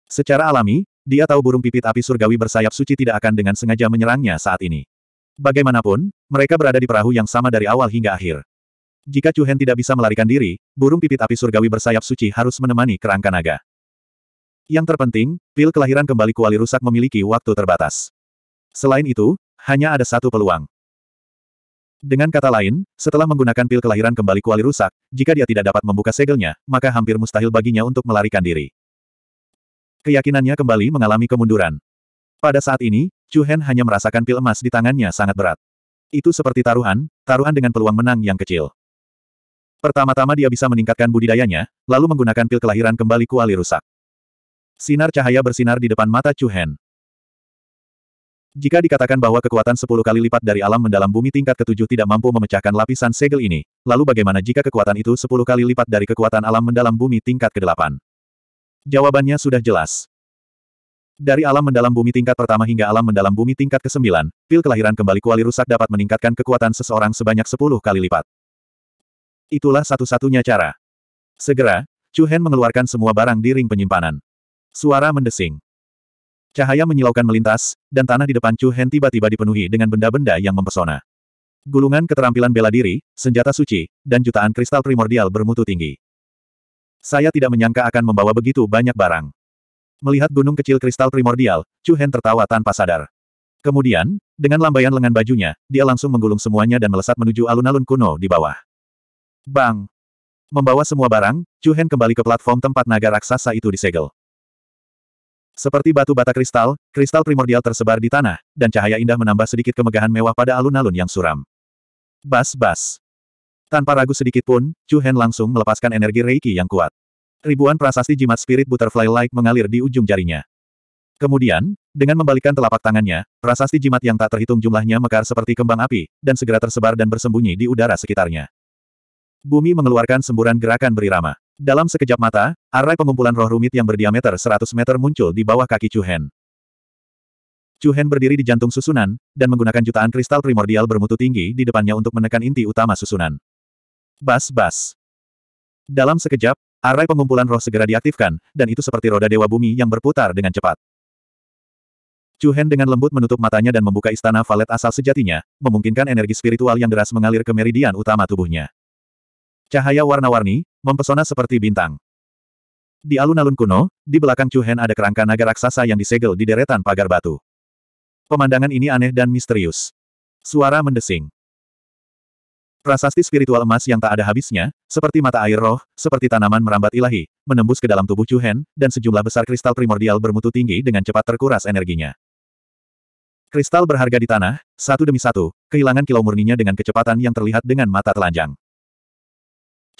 Secara alami, dia tahu burung pipit api surgawi bersayap suci tidak akan dengan sengaja menyerangnya saat ini. Bagaimanapun, mereka berada di perahu yang sama dari awal hingga akhir. Jika Chu Hen tidak bisa melarikan diri, burung pipit api surgawi bersayap suci harus menemani kerangka naga. Yang terpenting, pil kelahiran kembali kuali rusak memiliki waktu terbatas. Selain itu, hanya ada satu peluang. Dengan kata lain, setelah menggunakan pil kelahiran kembali kuali rusak, jika dia tidak dapat membuka segelnya, maka hampir mustahil baginya untuk melarikan diri. Keyakinannya kembali mengalami kemunduran. Pada saat ini, Chu Hen hanya merasakan pil emas di tangannya sangat berat. Itu seperti taruhan, taruhan dengan peluang menang yang kecil. Pertama-tama dia bisa meningkatkan budidayanya, lalu menggunakan pil kelahiran kembali kuali rusak. Sinar cahaya bersinar di depan mata Chu Hen. Jika dikatakan bahwa kekuatan 10 kali lipat dari alam mendalam bumi tingkat ketujuh tidak mampu memecahkan lapisan segel ini, lalu bagaimana jika kekuatan itu 10 kali lipat dari kekuatan alam mendalam bumi tingkat ke-8? Jawabannya sudah jelas. Dari alam mendalam bumi tingkat pertama hingga alam mendalam bumi tingkat ke-9, pil kelahiran kembali kuali rusak dapat meningkatkan kekuatan seseorang sebanyak 10 kali lipat. Itulah satu-satunya cara. Segera, Chu Hen mengeluarkan semua barang di ring penyimpanan. Suara mendesing. Cahaya menyilaukan melintas, dan tanah di depan Chu Hen tiba-tiba dipenuhi dengan benda-benda yang mempesona. Gulungan keterampilan bela diri, senjata suci, dan jutaan kristal primordial bermutu tinggi. Saya tidak menyangka akan membawa begitu banyak barang. Melihat gunung kecil kristal primordial, Chu Hen tertawa tanpa sadar. Kemudian, dengan lambaian lengan bajunya, dia langsung menggulung semuanya dan melesat menuju alun-alun kuno di bawah. Bang! Membawa semua barang, Chu Hen kembali ke platform tempat naga raksasa itu disegel. Seperti batu bata kristal, kristal primordial tersebar di tanah, dan cahaya indah menambah sedikit kemegahan mewah pada alun-alun yang suram. Bas-bas. Tanpa ragu sedikit pun, Chu Hen langsung melepaskan energi Reiki yang kuat. Ribuan prasasti jimat spirit butterfly-like mengalir di ujung jarinya. Kemudian, dengan membalikan telapak tangannya, prasasti jimat yang tak terhitung jumlahnya mekar seperti kembang api, dan segera tersebar dan bersembunyi di udara sekitarnya. Bumi mengeluarkan semburan gerakan berirama. Dalam sekejap mata, arai pengumpulan roh rumit yang berdiameter 100 meter muncul di bawah kaki Chu Hen. Chu Hen berdiri di jantung susunan, dan menggunakan jutaan kristal primordial bermutu tinggi di depannya untuk menekan inti utama susunan. Bas-bas. Dalam sekejap, arai pengumpulan roh segera diaktifkan, dan itu seperti roda dewa bumi yang berputar dengan cepat. Chu Hen dengan lembut menutup matanya dan membuka istana valet asal sejatinya, memungkinkan energi spiritual yang deras mengalir ke meridian utama tubuhnya. Cahaya warna-warni, mempesona seperti bintang. Di alun-alun kuno, di belakang Chuhen ada kerangka naga raksasa yang disegel di deretan pagar batu. Pemandangan ini aneh dan misterius. Suara mendesing. Prasasti spiritual emas yang tak ada habisnya, seperti mata air roh, seperti tanaman merambat ilahi, menembus ke dalam tubuh Chuhen dan sejumlah besar kristal primordial bermutu tinggi dengan cepat terkuras energinya. Kristal berharga di tanah, satu demi satu, kehilangan kilau murninya dengan kecepatan yang terlihat dengan mata telanjang.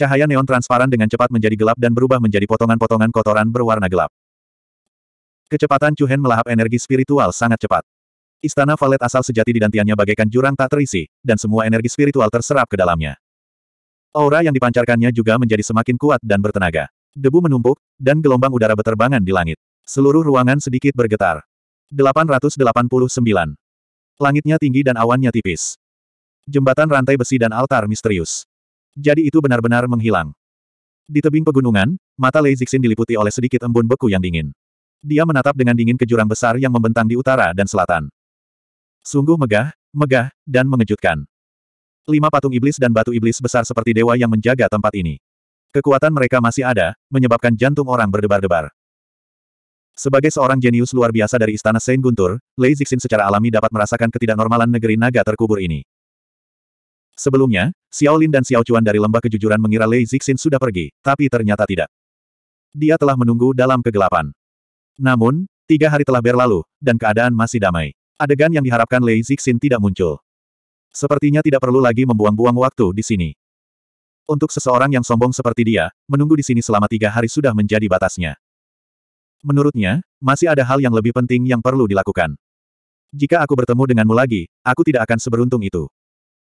Cahaya neon transparan dengan cepat menjadi gelap dan berubah menjadi potongan-potongan kotoran berwarna gelap. Kecepatan Hen melahap energi spiritual sangat cepat. Istana Valet asal sejati didantiannya bagaikan jurang tak terisi, dan semua energi spiritual terserap ke dalamnya. Aura yang dipancarkannya juga menjadi semakin kuat dan bertenaga. Debu menumpuk, dan gelombang udara beterbangan di langit. Seluruh ruangan sedikit bergetar. 889. Langitnya tinggi dan awannya tipis. Jembatan rantai besi dan altar misterius jadi itu benar-benar menghilang. Di tebing pegunungan, mata Lei Zixin diliputi oleh sedikit embun beku yang dingin. Dia menatap dengan dingin ke jurang besar yang membentang di utara dan selatan. Sungguh megah, megah, dan mengejutkan. Lima patung iblis dan batu iblis besar seperti dewa yang menjaga tempat ini. Kekuatan mereka masih ada, menyebabkan jantung orang berdebar-debar. Sebagai seorang jenius luar biasa dari Istana Saint Guntur, Lei Zixin secara alami dapat merasakan ketidaknormalan negeri naga terkubur ini. Sebelumnya, Xiaolin dan Xiaochuan dari lembah kejujuran mengira Lei Zixin sudah pergi, tapi ternyata tidak. Dia telah menunggu dalam kegelapan. Namun, tiga hari telah berlalu, dan keadaan masih damai. Adegan yang diharapkan Lei Zixin tidak muncul. Sepertinya tidak perlu lagi membuang-buang waktu di sini. Untuk seseorang yang sombong seperti dia, menunggu di sini selama tiga hari sudah menjadi batasnya. Menurutnya, masih ada hal yang lebih penting yang perlu dilakukan. Jika aku bertemu denganmu lagi, aku tidak akan seberuntung itu.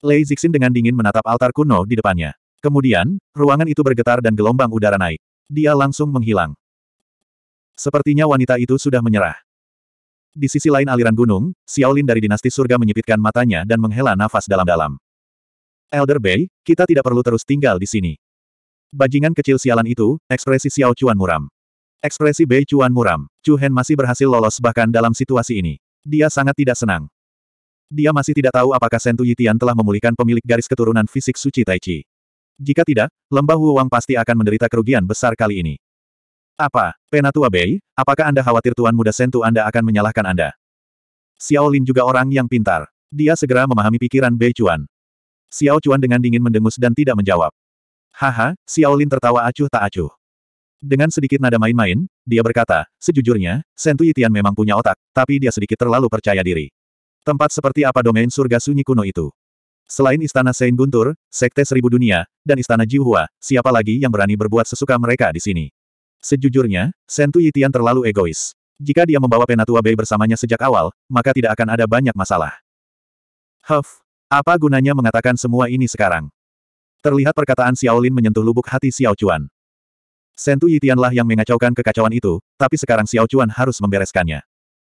Lei Zixin dengan dingin menatap altar kuno di depannya. Kemudian, ruangan itu bergetar dan gelombang udara naik. Dia langsung menghilang. Sepertinya wanita itu sudah menyerah. Di sisi lain aliran gunung, Xiaolin dari dinasti surga menyipitkan matanya dan menghela nafas dalam-dalam. Elder Bay, kita tidak perlu terus tinggal di sini. Bajingan kecil sialan itu, ekspresi Xiao Chuan muram. Ekspresi Bei Chuan muram, Chu Hen masih berhasil lolos bahkan dalam situasi ini. Dia sangat tidak senang. Dia masih tidak tahu apakah Sentu Yitian telah memulihkan pemilik garis keturunan fisik suci Tai Chi. Jika tidak, lembah Wang pasti akan menderita kerugian besar kali ini. Apa, Penatua Bei, apakah Anda khawatir Tuan Muda Sentu Anda akan menyalahkan Anda? Xiao Lin juga orang yang pintar. Dia segera memahami pikiran Bei Chuan. Xiao Chuan dengan dingin mendengus dan tidak menjawab. Haha, Xiao Lin tertawa acuh tak acuh. Dengan sedikit nada main-main, dia berkata, sejujurnya, Sentu Yitian memang punya otak, tapi dia sedikit terlalu percaya diri. Tempat seperti apa domain surga sunyi kuno itu? Selain istana Saint Guntur, Sekte Seribu Dunia, dan istana Jiuhua, siapa lagi yang berani berbuat sesuka mereka di sini? Sejujurnya, Sentu Yitian terlalu egois. Jika dia membawa Penatua Bei bersamanya sejak awal, maka tidak akan ada banyak masalah. Huff, apa gunanya mengatakan semua ini sekarang? Terlihat perkataan Xiaolin menyentuh lubuk hati Xiao Chuan. Sentu Yitianlah yang mengacaukan kekacauan itu, tapi sekarang Xiao Chuan harus membereskannya.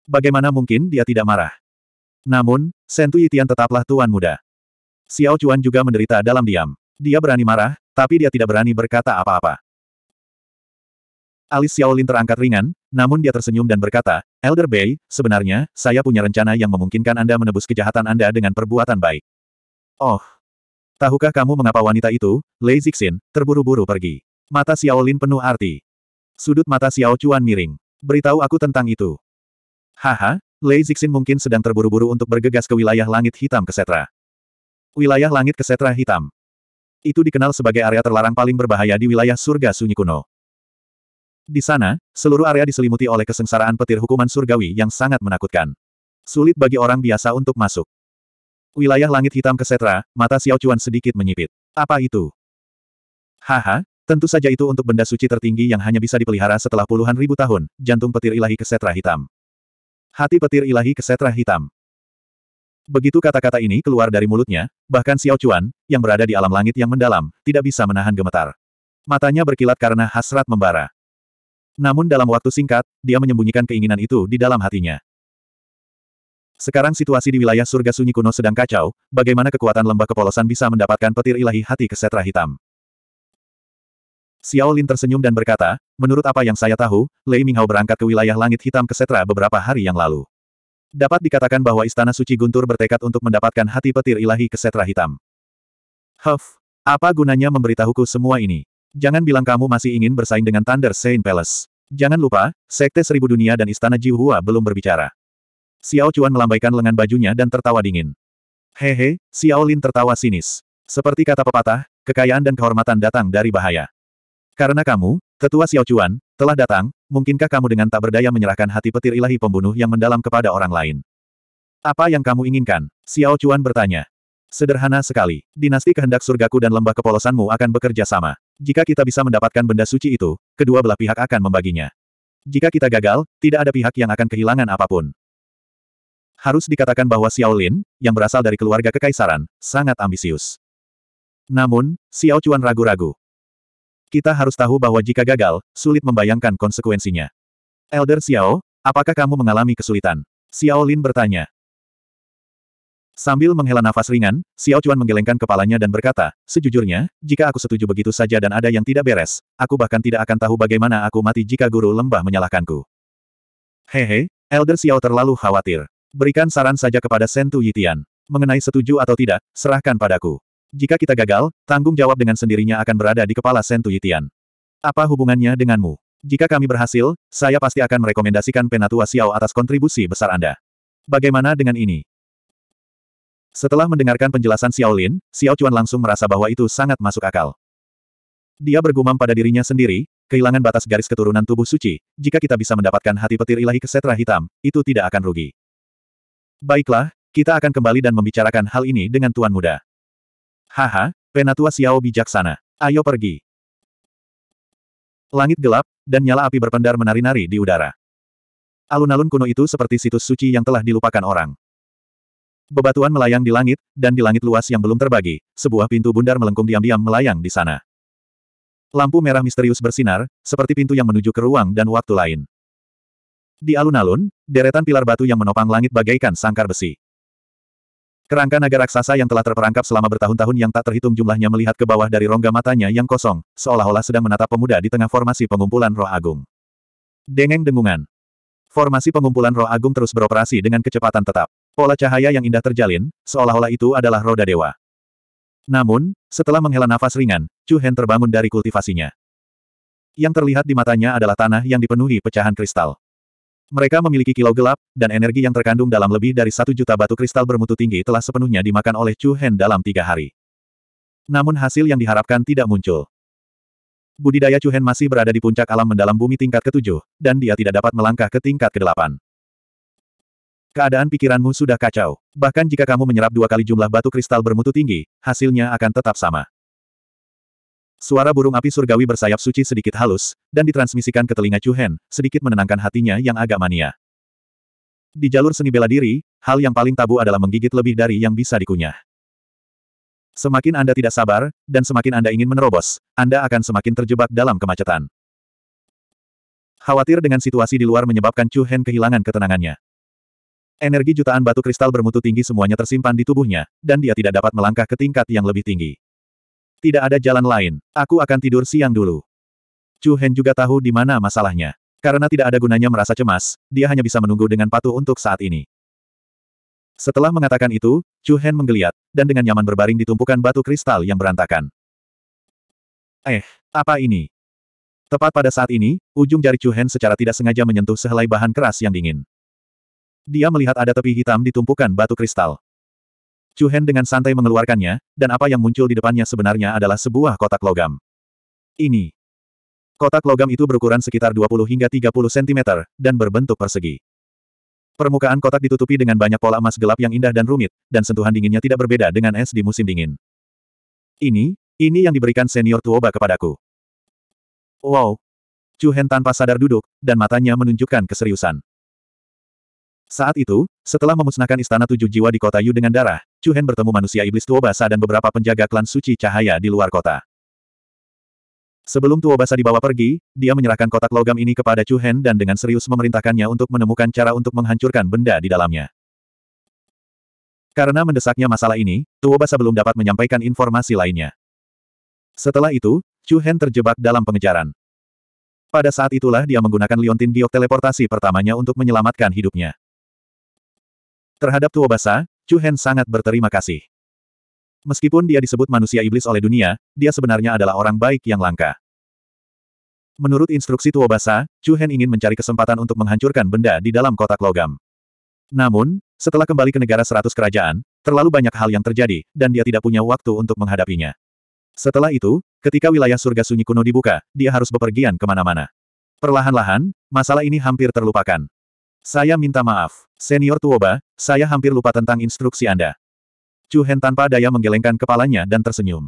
Bagaimana mungkin dia tidak marah? Namun, Sentu Tian tetaplah tuan muda. Xiao Chuan juga menderita dalam diam. Dia berani marah, tapi dia tidak berani berkata apa-apa. Alis Xiao Lin terangkat ringan, namun dia tersenyum dan berkata, Elder Bay, sebenarnya, saya punya rencana yang memungkinkan Anda menebus kejahatan Anda dengan perbuatan baik. Oh. Tahukah kamu mengapa wanita itu, Lei Zixin, terburu-buru pergi? Mata Xiao Lin penuh arti. Sudut mata Xiao Chuan miring. Beritahu aku tentang itu. Haha, Lei Zixin mungkin sedang terburu-buru untuk bergegas ke wilayah langit hitam kesetra. Wilayah langit kesetra hitam. Itu dikenal sebagai area terlarang paling berbahaya di wilayah surga sunyi kuno. Di sana, seluruh area diselimuti oleh kesengsaraan petir hukuman surgawi yang sangat menakutkan. Sulit bagi orang biasa untuk masuk. Wilayah langit hitam kesetra, mata Xiao Chuan sedikit menyipit. Apa itu? Haha, Tentu saja itu untuk benda suci tertinggi yang hanya bisa dipelihara setelah puluhan ribu tahun, jantung petir ilahi kesetra hitam. Hati petir ilahi kesetra hitam. Begitu kata-kata ini keluar dari mulutnya, bahkan Xiao Chuan, yang berada di alam langit yang mendalam, tidak bisa menahan gemetar. Matanya berkilat karena hasrat membara. Namun dalam waktu singkat, dia menyembunyikan keinginan itu di dalam hatinya. Sekarang situasi di wilayah surga sunyi kuno sedang kacau, bagaimana kekuatan lembah kepolosan bisa mendapatkan petir ilahi hati kesetra hitam. Xiao Lin tersenyum dan berkata, menurut apa yang saya tahu, Lei Minghao berangkat ke wilayah langit hitam Kesetra beberapa hari yang lalu. Dapat dikatakan bahwa Istana Suci Guntur bertekad untuk mendapatkan hati petir ilahi Kesetra hitam. Huff, apa gunanya memberitahuku semua ini? Jangan bilang kamu masih ingin bersaing dengan Thunder Saint Palace. Jangan lupa, Sekte Seribu Dunia dan Istana Jiuhua belum berbicara. Xiao Chuan melambaikan lengan bajunya dan tertawa dingin. Hehe, Xiao Lin tertawa sinis. Seperti kata pepatah, kekayaan dan kehormatan datang dari bahaya. Karena kamu, Ketua Xiao Chuan, telah datang, mungkinkah kamu dengan tak berdaya menyerahkan hati petir ilahi pembunuh yang mendalam kepada orang lain? Apa yang kamu inginkan? Xiao Chuan bertanya. Sederhana sekali. Dinasti kehendak surgaku dan lembah kepolosanmu akan bekerja sama. Jika kita bisa mendapatkan benda suci itu, kedua belah pihak akan membaginya. Jika kita gagal, tidak ada pihak yang akan kehilangan apapun. Harus dikatakan bahwa Xiao Lin, yang berasal dari keluarga kekaisaran, sangat ambisius. Namun, Xiao Chuan ragu-ragu. Kita harus tahu bahwa jika gagal, sulit membayangkan konsekuensinya. Elder Xiao, apakah kamu mengalami kesulitan? Xiao Lin bertanya. Sambil menghela nafas ringan, Xiao Chuan menggelengkan kepalanya dan berkata, Sejujurnya, jika aku setuju begitu saja dan ada yang tidak beres, aku bahkan tidak akan tahu bagaimana aku mati jika guru lembah menyalahkanku. Hehe, Elder Xiao terlalu khawatir. Berikan saran saja kepada Sentu Yitian. Mengenai setuju atau tidak, serahkan padaku. Jika kita gagal, tanggung jawab dengan sendirinya akan berada di kepala Sentu Yitian. Apa hubungannya denganmu? Jika kami berhasil, saya pasti akan merekomendasikan Penatua Xiao atas kontribusi besar Anda. Bagaimana dengan ini? Setelah mendengarkan penjelasan Xiao Lin, Xiao Chuan langsung merasa bahwa itu sangat masuk akal. Dia bergumam pada dirinya sendiri, kehilangan batas garis keturunan tubuh suci, jika kita bisa mendapatkan hati petir ilahi kesetra hitam, itu tidak akan rugi. Baiklah, kita akan kembali dan membicarakan hal ini dengan Tuan Muda. Haha, Penatua Xiao bijaksana. Ayo pergi. Langit gelap, dan nyala api berpendar menari-nari di udara. Alun-alun kuno itu seperti situs suci yang telah dilupakan orang. Bebatuan melayang di langit, dan di langit luas yang belum terbagi, sebuah pintu bundar melengkung diam-diam melayang di sana. Lampu merah misterius bersinar, seperti pintu yang menuju ke ruang dan waktu lain. Di alun-alun, deretan pilar batu yang menopang langit bagaikan sangkar besi. Kerangka naga raksasa yang telah terperangkap selama bertahun-tahun yang tak terhitung jumlahnya melihat ke bawah dari rongga matanya yang kosong, seolah-olah sedang menatap pemuda di tengah formasi pengumpulan roh agung. Dengeng dengungan. Formasi pengumpulan roh agung terus beroperasi dengan kecepatan tetap. Pola cahaya yang indah terjalin, seolah-olah itu adalah roda dewa. Namun, setelah menghela nafas ringan, Chu Hen terbangun dari kultivasinya. Yang terlihat di matanya adalah tanah yang dipenuhi pecahan kristal. Mereka memiliki kilau gelap, dan energi yang terkandung dalam lebih dari satu juta batu kristal bermutu tinggi telah sepenuhnya dimakan oleh Chu Hen dalam tiga hari. Namun hasil yang diharapkan tidak muncul. Budidaya Chu Hen masih berada di puncak alam mendalam bumi tingkat ketujuh, dan dia tidak dapat melangkah ke tingkat kedelapan. Keadaan pikiranmu sudah kacau. Bahkan jika kamu menyerap dua kali jumlah batu kristal bermutu tinggi, hasilnya akan tetap sama. Suara burung api surgawi bersayap suci sedikit halus, dan ditransmisikan ke telinga Chu Hen, sedikit menenangkan hatinya yang agak mania. Di jalur seni bela diri, hal yang paling tabu adalah menggigit lebih dari yang bisa dikunyah. Semakin Anda tidak sabar, dan semakin Anda ingin menerobos, Anda akan semakin terjebak dalam kemacetan. Khawatir dengan situasi di luar menyebabkan Chu Hen kehilangan ketenangannya. Energi jutaan batu kristal bermutu tinggi semuanya tersimpan di tubuhnya, dan dia tidak dapat melangkah ke tingkat yang lebih tinggi. Tidak ada jalan lain, aku akan tidur siang dulu. Chu Hen juga tahu di mana masalahnya. Karena tidak ada gunanya merasa cemas, dia hanya bisa menunggu dengan patuh untuk saat ini. Setelah mengatakan itu, Chu Hen menggeliat, dan dengan nyaman berbaring di tumpukan batu kristal yang berantakan. Eh, apa ini? Tepat pada saat ini, ujung jari Chu Hen secara tidak sengaja menyentuh sehelai bahan keras yang dingin. Dia melihat ada tepi hitam di tumpukan batu kristal. Chu Hen dengan santai mengeluarkannya, dan apa yang muncul di depannya sebenarnya adalah sebuah kotak logam. Ini. Kotak logam itu berukuran sekitar 20 hingga 30 cm, dan berbentuk persegi. Permukaan kotak ditutupi dengan banyak pola emas gelap yang indah dan rumit, dan sentuhan dinginnya tidak berbeda dengan es di musim dingin. Ini, ini yang diberikan senior Tuoba kepadaku. Wow. Chu Hen tanpa sadar duduk, dan matanya menunjukkan keseriusan. Saat itu, setelah memusnahkan istana tujuh jiwa di kota Yu dengan darah, Chu Hen bertemu manusia iblis Tuobasa dan beberapa penjaga klan suci cahaya di luar kota. Sebelum Tuobasa dibawa pergi, dia menyerahkan kotak logam ini kepada Chu Hen dan dengan serius memerintahkannya untuk menemukan cara untuk menghancurkan benda di dalamnya. Karena mendesaknya masalah ini, Tuobasa belum dapat menyampaikan informasi lainnya. Setelah itu, Chu Hen terjebak dalam pengejaran. Pada saat itulah dia menggunakan liontin giok teleportasi pertamanya untuk menyelamatkan hidupnya. Terhadap Tuobasa, Chu Hen sangat berterima kasih. Meskipun dia disebut manusia iblis oleh dunia, dia sebenarnya adalah orang baik yang langka. Menurut instruksi Tuobasa, Chu Hen ingin mencari kesempatan untuk menghancurkan benda di dalam kotak logam. Namun, setelah kembali ke negara seratus kerajaan, terlalu banyak hal yang terjadi, dan dia tidak punya waktu untuk menghadapinya. Setelah itu, ketika wilayah surga sunyi kuno dibuka, dia harus bepergian kemana-mana. Perlahan-lahan, masalah ini hampir terlupakan. Saya minta maaf, senior Tuoba, saya hampir lupa tentang instruksi Anda. Chu Hen tanpa daya menggelengkan kepalanya dan tersenyum.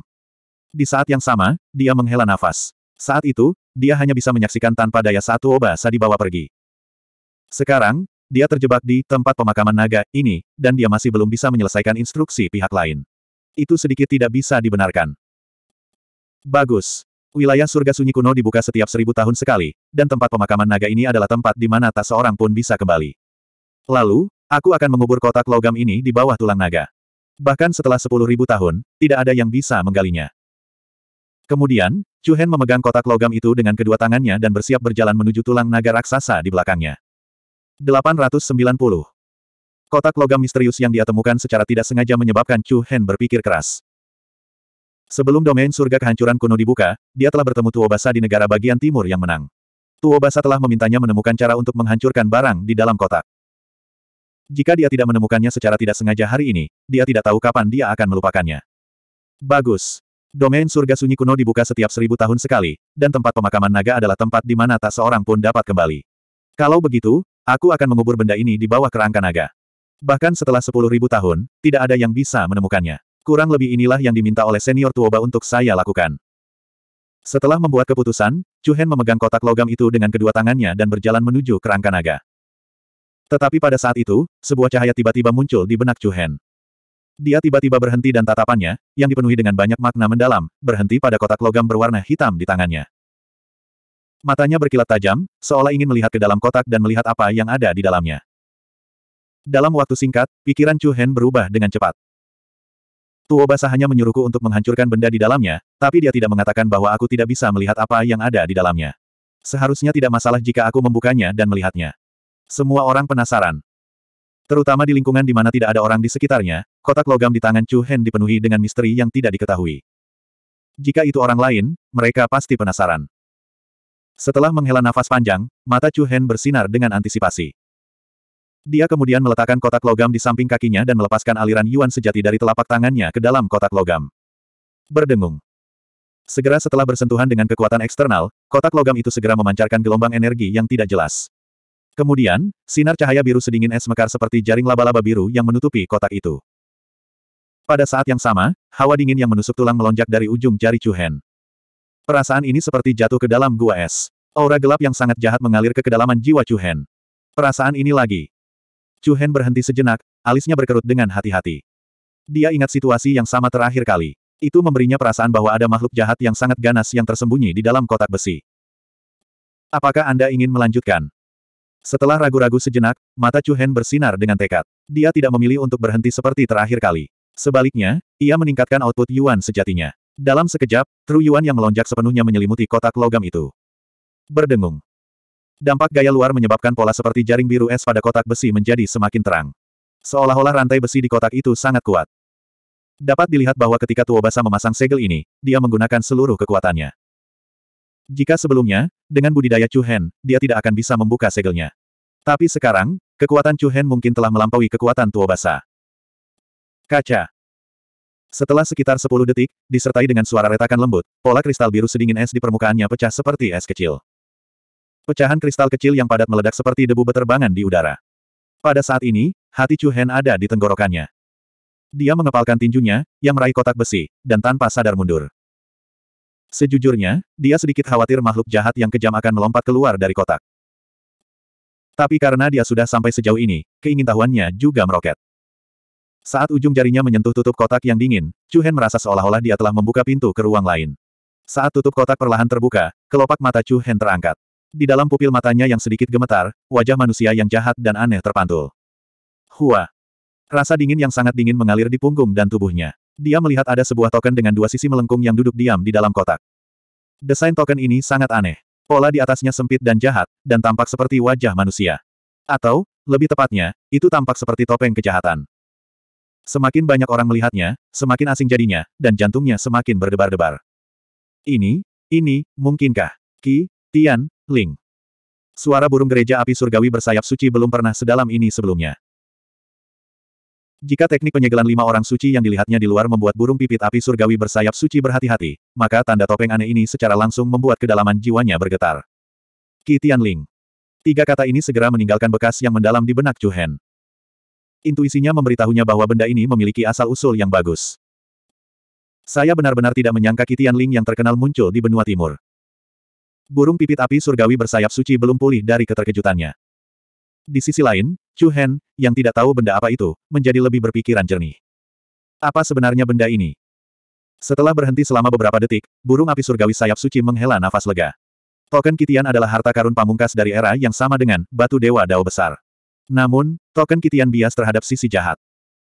Di saat yang sama, dia menghela nafas. Saat itu, dia hanya bisa menyaksikan tanpa daya satu saat dibawa pergi. Sekarang, dia terjebak di tempat pemakaman naga ini, dan dia masih belum bisa menyelesaikan instruksi pihak lain. Itu sedikit tidak bisa dibenarkan. Bagus. Wilayah surga sunyi kuno dibuka setiap seribu tahun sekali, dan tempat pemakaman naga ini adalah tempat di mana tak seorang pun bisa kembali. Lalu, aku akan mengubur kotak logam ini di bawah tulang naga. Bahkan setelah sepuluh ribu tahun, tidak ada yang bisa menggalinya. Kemudian, Chu Hen memegang kotak logam itu dengan kedua tangannya dan bersiap berjalan menuju tulang naga raksasa di belakangnya. 890. Kotak logam misterius yang dia temukan secara tidak sengaja menyebabkan Chu Hen berpikir keras. Sebelum domain surga kehancuran kuno dibuka, dia telah bertemu Tuobasa di negara bagian timur yang menang. Tuobasa telah memintanya menemukan cara untuk menghancurkan barang di dalam kotak. Jika dia tidak menemukannya secara tidak sengaja hari ini, dia tidak tahu kapan dia akan melupakannya. Bagus. Domain surga sunyi kuno dibuka setiap seribu tahun sekali, dan tempat pemakaman naga adalah tempat di mana tak seorang pun dapat kembali. Kalau begitu, aku akan mengubur benda ini di bawah kerangka naga. Bahkan setelah sepuluh ribu tahun, tidak ada yang bisa menemukannya. Kurang lebih inilah yang diminta oleh senior Tuoba untuk saya lakukan. Setelah membuat keputusan, Chuhen memegang kotak logam itu dengan kedua tangannya dan berjalan menuju kerangka naga. Tetapi pada saat itu, sebuah cahaya tiba-tiba muncul di benak Chuhen. Dia tiba-tiba berhenti dan tatapannya, yang dipenuhi dengan banyak makna mendalam, berhenti pada kotak logam berwarna hitam di tangannya. Matanya berkilat tajam, seolah ingin melihat ke dalam kotak dan melihat apa yang ada di dalamnya. Dalam waktu singkat, pikiran Chu Hen berubah dengan cepat. Tuobasa hanya menyuruhku untuk menghancurkan benda di dalamnya, tapi dia tidak mengatakan bahwa aku tidak bisa melihat apa yang ada di dalamnya. Seharusnya tidak masalah jika aku membukanya dan melihatnya. Semua orang penasaran. Terutama di lingkungan di mana tidak ada orang di sekitarnya, kotak logam di tangan Chu Hen dipenuhi dengan misteri yang tidak diketahui. Jika itu orang lain, mereka pasti penasaran. Setelah menghela nafas panjang, mata Chu Hen bersinar dengan antisipasi. Dia kemudian meletakkan kotak logam di samping kakinya dan melepaskan aliran Yuan sejati dari telapak tangannya ke dalam kotak logam. Berdengung. Segera setelah bersentuhan dengan kekuatan eksternal, kotak logam itu segera memancarkan gelombang energi yang tidak jelas. Kemudian, sinar cahaya biru sedingin es mekar seperti jaring laba-laba biru yang menutupi kotak itu. Pada saat yang sama, hawa dingin yang menusuk tulang melonjak dari ujung jari Chuhen. Perasaan ini seperti jatuh ke dalam gua es. Aura gelap yang sangat jahat mengalir ke kedalaman jiwa Chuhen. Perasaan ini lagi. Chu Hen berhenti sejenak, alisnya berkerut dengan hati-hati. Dia ingat situasi yang sama terakhir kali. Itu memberinya perasaan bahwa ada makhluk jahat yang sangat ganas yang tersembunyi di dalam kotak besi. Apakah Anda ingin melanjutkan? Setelah ragu-ragu sejenak, mata Chu Hen bersinar dengan tekad. Dia tidak memilih untuk berhenti seperti terakhir kali. Sebaliknya, ia meningkatkan output Yuan sejatinya. Dalam sekejap, Tru Yuan yang melonjak sepenuhnya menyelimuti kotak logam itu. Berdengung. Dampak gaya luar menyebabkan pola seperti jaring biru es pada kotak besi menjadi semakin terang. Seolah-olah rantai besi di kotak itu sangat kuat. Dapat dilihat bahwa ketika Tuobasa memasang segel ini, dia menggunakan seluruh kekuatannya. Jika sebelumnya, dengan budidaya Chuhen, dia tidak akan bisa membuka segelnya. Tapi sekarang, kekuatan Chuhen mungkin telah melampaui kekuatan Tuobasa. Kaca. Setelah sekitar 10 detik, disertai dengan suara retakan lembut, pola kristal biru sedingin es di permukaannya pecah seperti es kecil. Pecahan kristal kecil yang padat meledak seperti debu beterbangan di udara. Pada saat ini, hati Chu Hen ada di tenggorokannya. Dia mengepalkan tinjunya, yang meraih kotak besi, dan tanpa sadar mundur. Sejujurnya, dia sedikit khawatir makhluk jahat yang kejam akan melompat keluar dari kotak. Tapi karena dia sudah sampai sejauh ini, keingintahuannya juga meroket. Saat ujung jarinya menyentuh tutup kotak yang dingin, Chu Hen merasa seolah-olah dia telah membuka pintu ke ruang lain. Saat tutup kotak perlahan terbuka, kelopak mata Chu Hen terangkat. Di dalam pupil matanya yang sedikit gemetar, wajah manusia yang jahat dan aneh terpantul. Hua. Rasa dingin yang sangat dingin mengalir di punggung dan tubuhnya. Dia melihat ada sebuah token dengan dua sisi melengkung yang duduk diam di dalam kotak. Desain token ini sangat aneh. Pola di atasnya sempit dan jahat, dan tampak seperti wajah manusia. Atau, lebih tepatnya, itu tampak seperti topeng kejahatan. Semakin banyak orang melihatnya, semakin asing jadinya, dan jantungnya semakin berdebar-debar. Ini, ini, mungkinkah? Qi, Tian, Ling. Suara burung gereja api surgawi bersayap suci belum pernah sedalam ini sebelumnya. Jika teknik penyegelan lima orang suci yang dilihatnya di luar membuat burung pipit api surgawi bersayap suci berhati-hati, maka tanda topeng aneh ini secara langsung membuat kedalaman jiwanya bergetar. Kitian Ling, Tiga kata ini segera meninggalkan bekas yang mendalam di benak Chu Hen. Intuisinya memberitahunya bahwa benda ini memiliki asal-usul yang bagus. Saya benar-benar tidak menyangka Kitian Ling yang terkenal muncul di benua timur. Burung pipit api surgawi bersayap suci belum pulih dari keterkejutannya. Di sisi lain, Chu Hen, yang tidak tahu benda apa itu, menjadi lebih berpikiran jernih. Apa sebenarnya benda ini? Setelah berhenti selama beberapa detik, burung api surgawi sayap suci menghela nafas lega. Token Kitian adalah harta karun pamungkas dari era yang sama dengan Batu Dewa Dao Besar. Namun, token Kitian bias terhadap sisi jahat.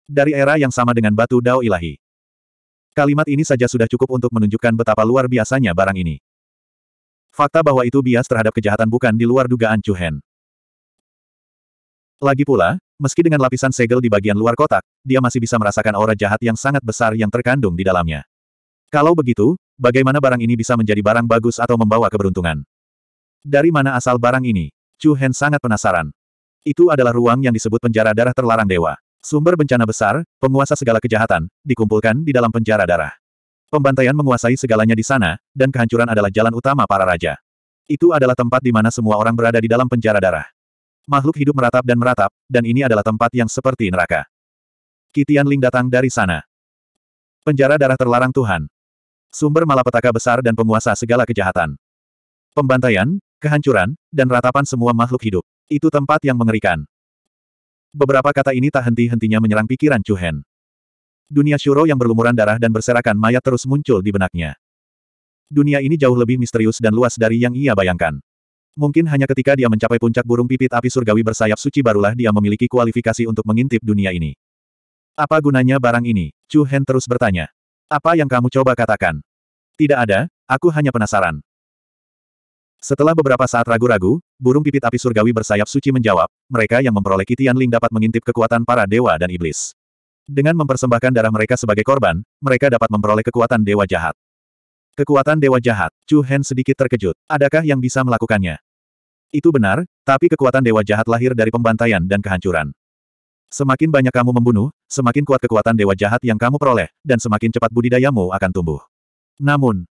Dari era yang sama dengan Batu Dao Ilahi. Kalimat ini saja sudah cukup untuk menunjukkan betapa luar biasanya barang ini. Fakta bahwa itu bias terhadap kejahatan bukan di luar dugaan Chu Hen. Lagi pula, meski dengan lapisan segel di bagian luar kotak, dia masih bisa merasakan aura jahat yang sangat besar yang terkandung di dalamnya. Kalau begitu, bagaimana barang ini bisa menjadi barang bagus atau membawa keberuntungan? Dari mana asal barang ini? Chu Hen sangat penasaran. Itu adalah ruang yang disebut penjara darah terlarang dewa. Sumber bencana besar, penguasa segala kejahatan, dikumpulkan di dalam penjara darah. Pembantaian menguasai segalanya di sana, dan kehancuran adalah jalan utama para raja. Itu adalah tempat di mana semua orang berada di dalam penjara darah. Makhluk hidup meratap dan meratap, dan ini adalah tempat yang seperti neraka. Kitian Ling datang dari sana. Penjara darah terlarang Tuhan. Sumber malapetaka besar dan penguasa segala kejahatan. Pembantaian, kehancuran, dan ratapan semua makhluk hidup. Itu tempat yang mengerikan. Beberapa kata ini tak henti-hentinya menyerang pikiran Chu Hen dunia Shuro yang berlumuran darah dan berserakan mayat terus muncul di benaknya. Dunia ini jauh lebih misterius dan luas dari yang ia bayangkan. Mungkin hanya ketika dia mencapai puncak burung pipit api surgawi bersayap suci barulah dia memiliki kualifikasi untuk mengintip dunia ini. Apa gunanya barang ini? Chu Hen terus bertanya. Apa yang kamu coba katakan? Tidak ada, aku hanya penasaran. Setelah beberapa saat ragu-ragu, burung pipit api surgawi bersayap suci menjawab, mereka yang memperoleh Kitian Ling dapat mengintip kekuatan para dewa dan iblis. Dengan mempersembahkan darah mereka sebagai korban, mereka dapat memperoleh kekuatan dewa jahat. Kekuatan dewa jahat, Chu Hen sedikit terkejut. Adakah yang bisa melakukannya? Itu benar, tapi kekuatan dewa jahat lahir dari pembantaian dan kehancuran. Semakin banyak kamu membunuh, semakin kuat kekuatan dewa jahat yang kamu peroleh, dan semakin cepat budidayamu akan tumbuh. Namun,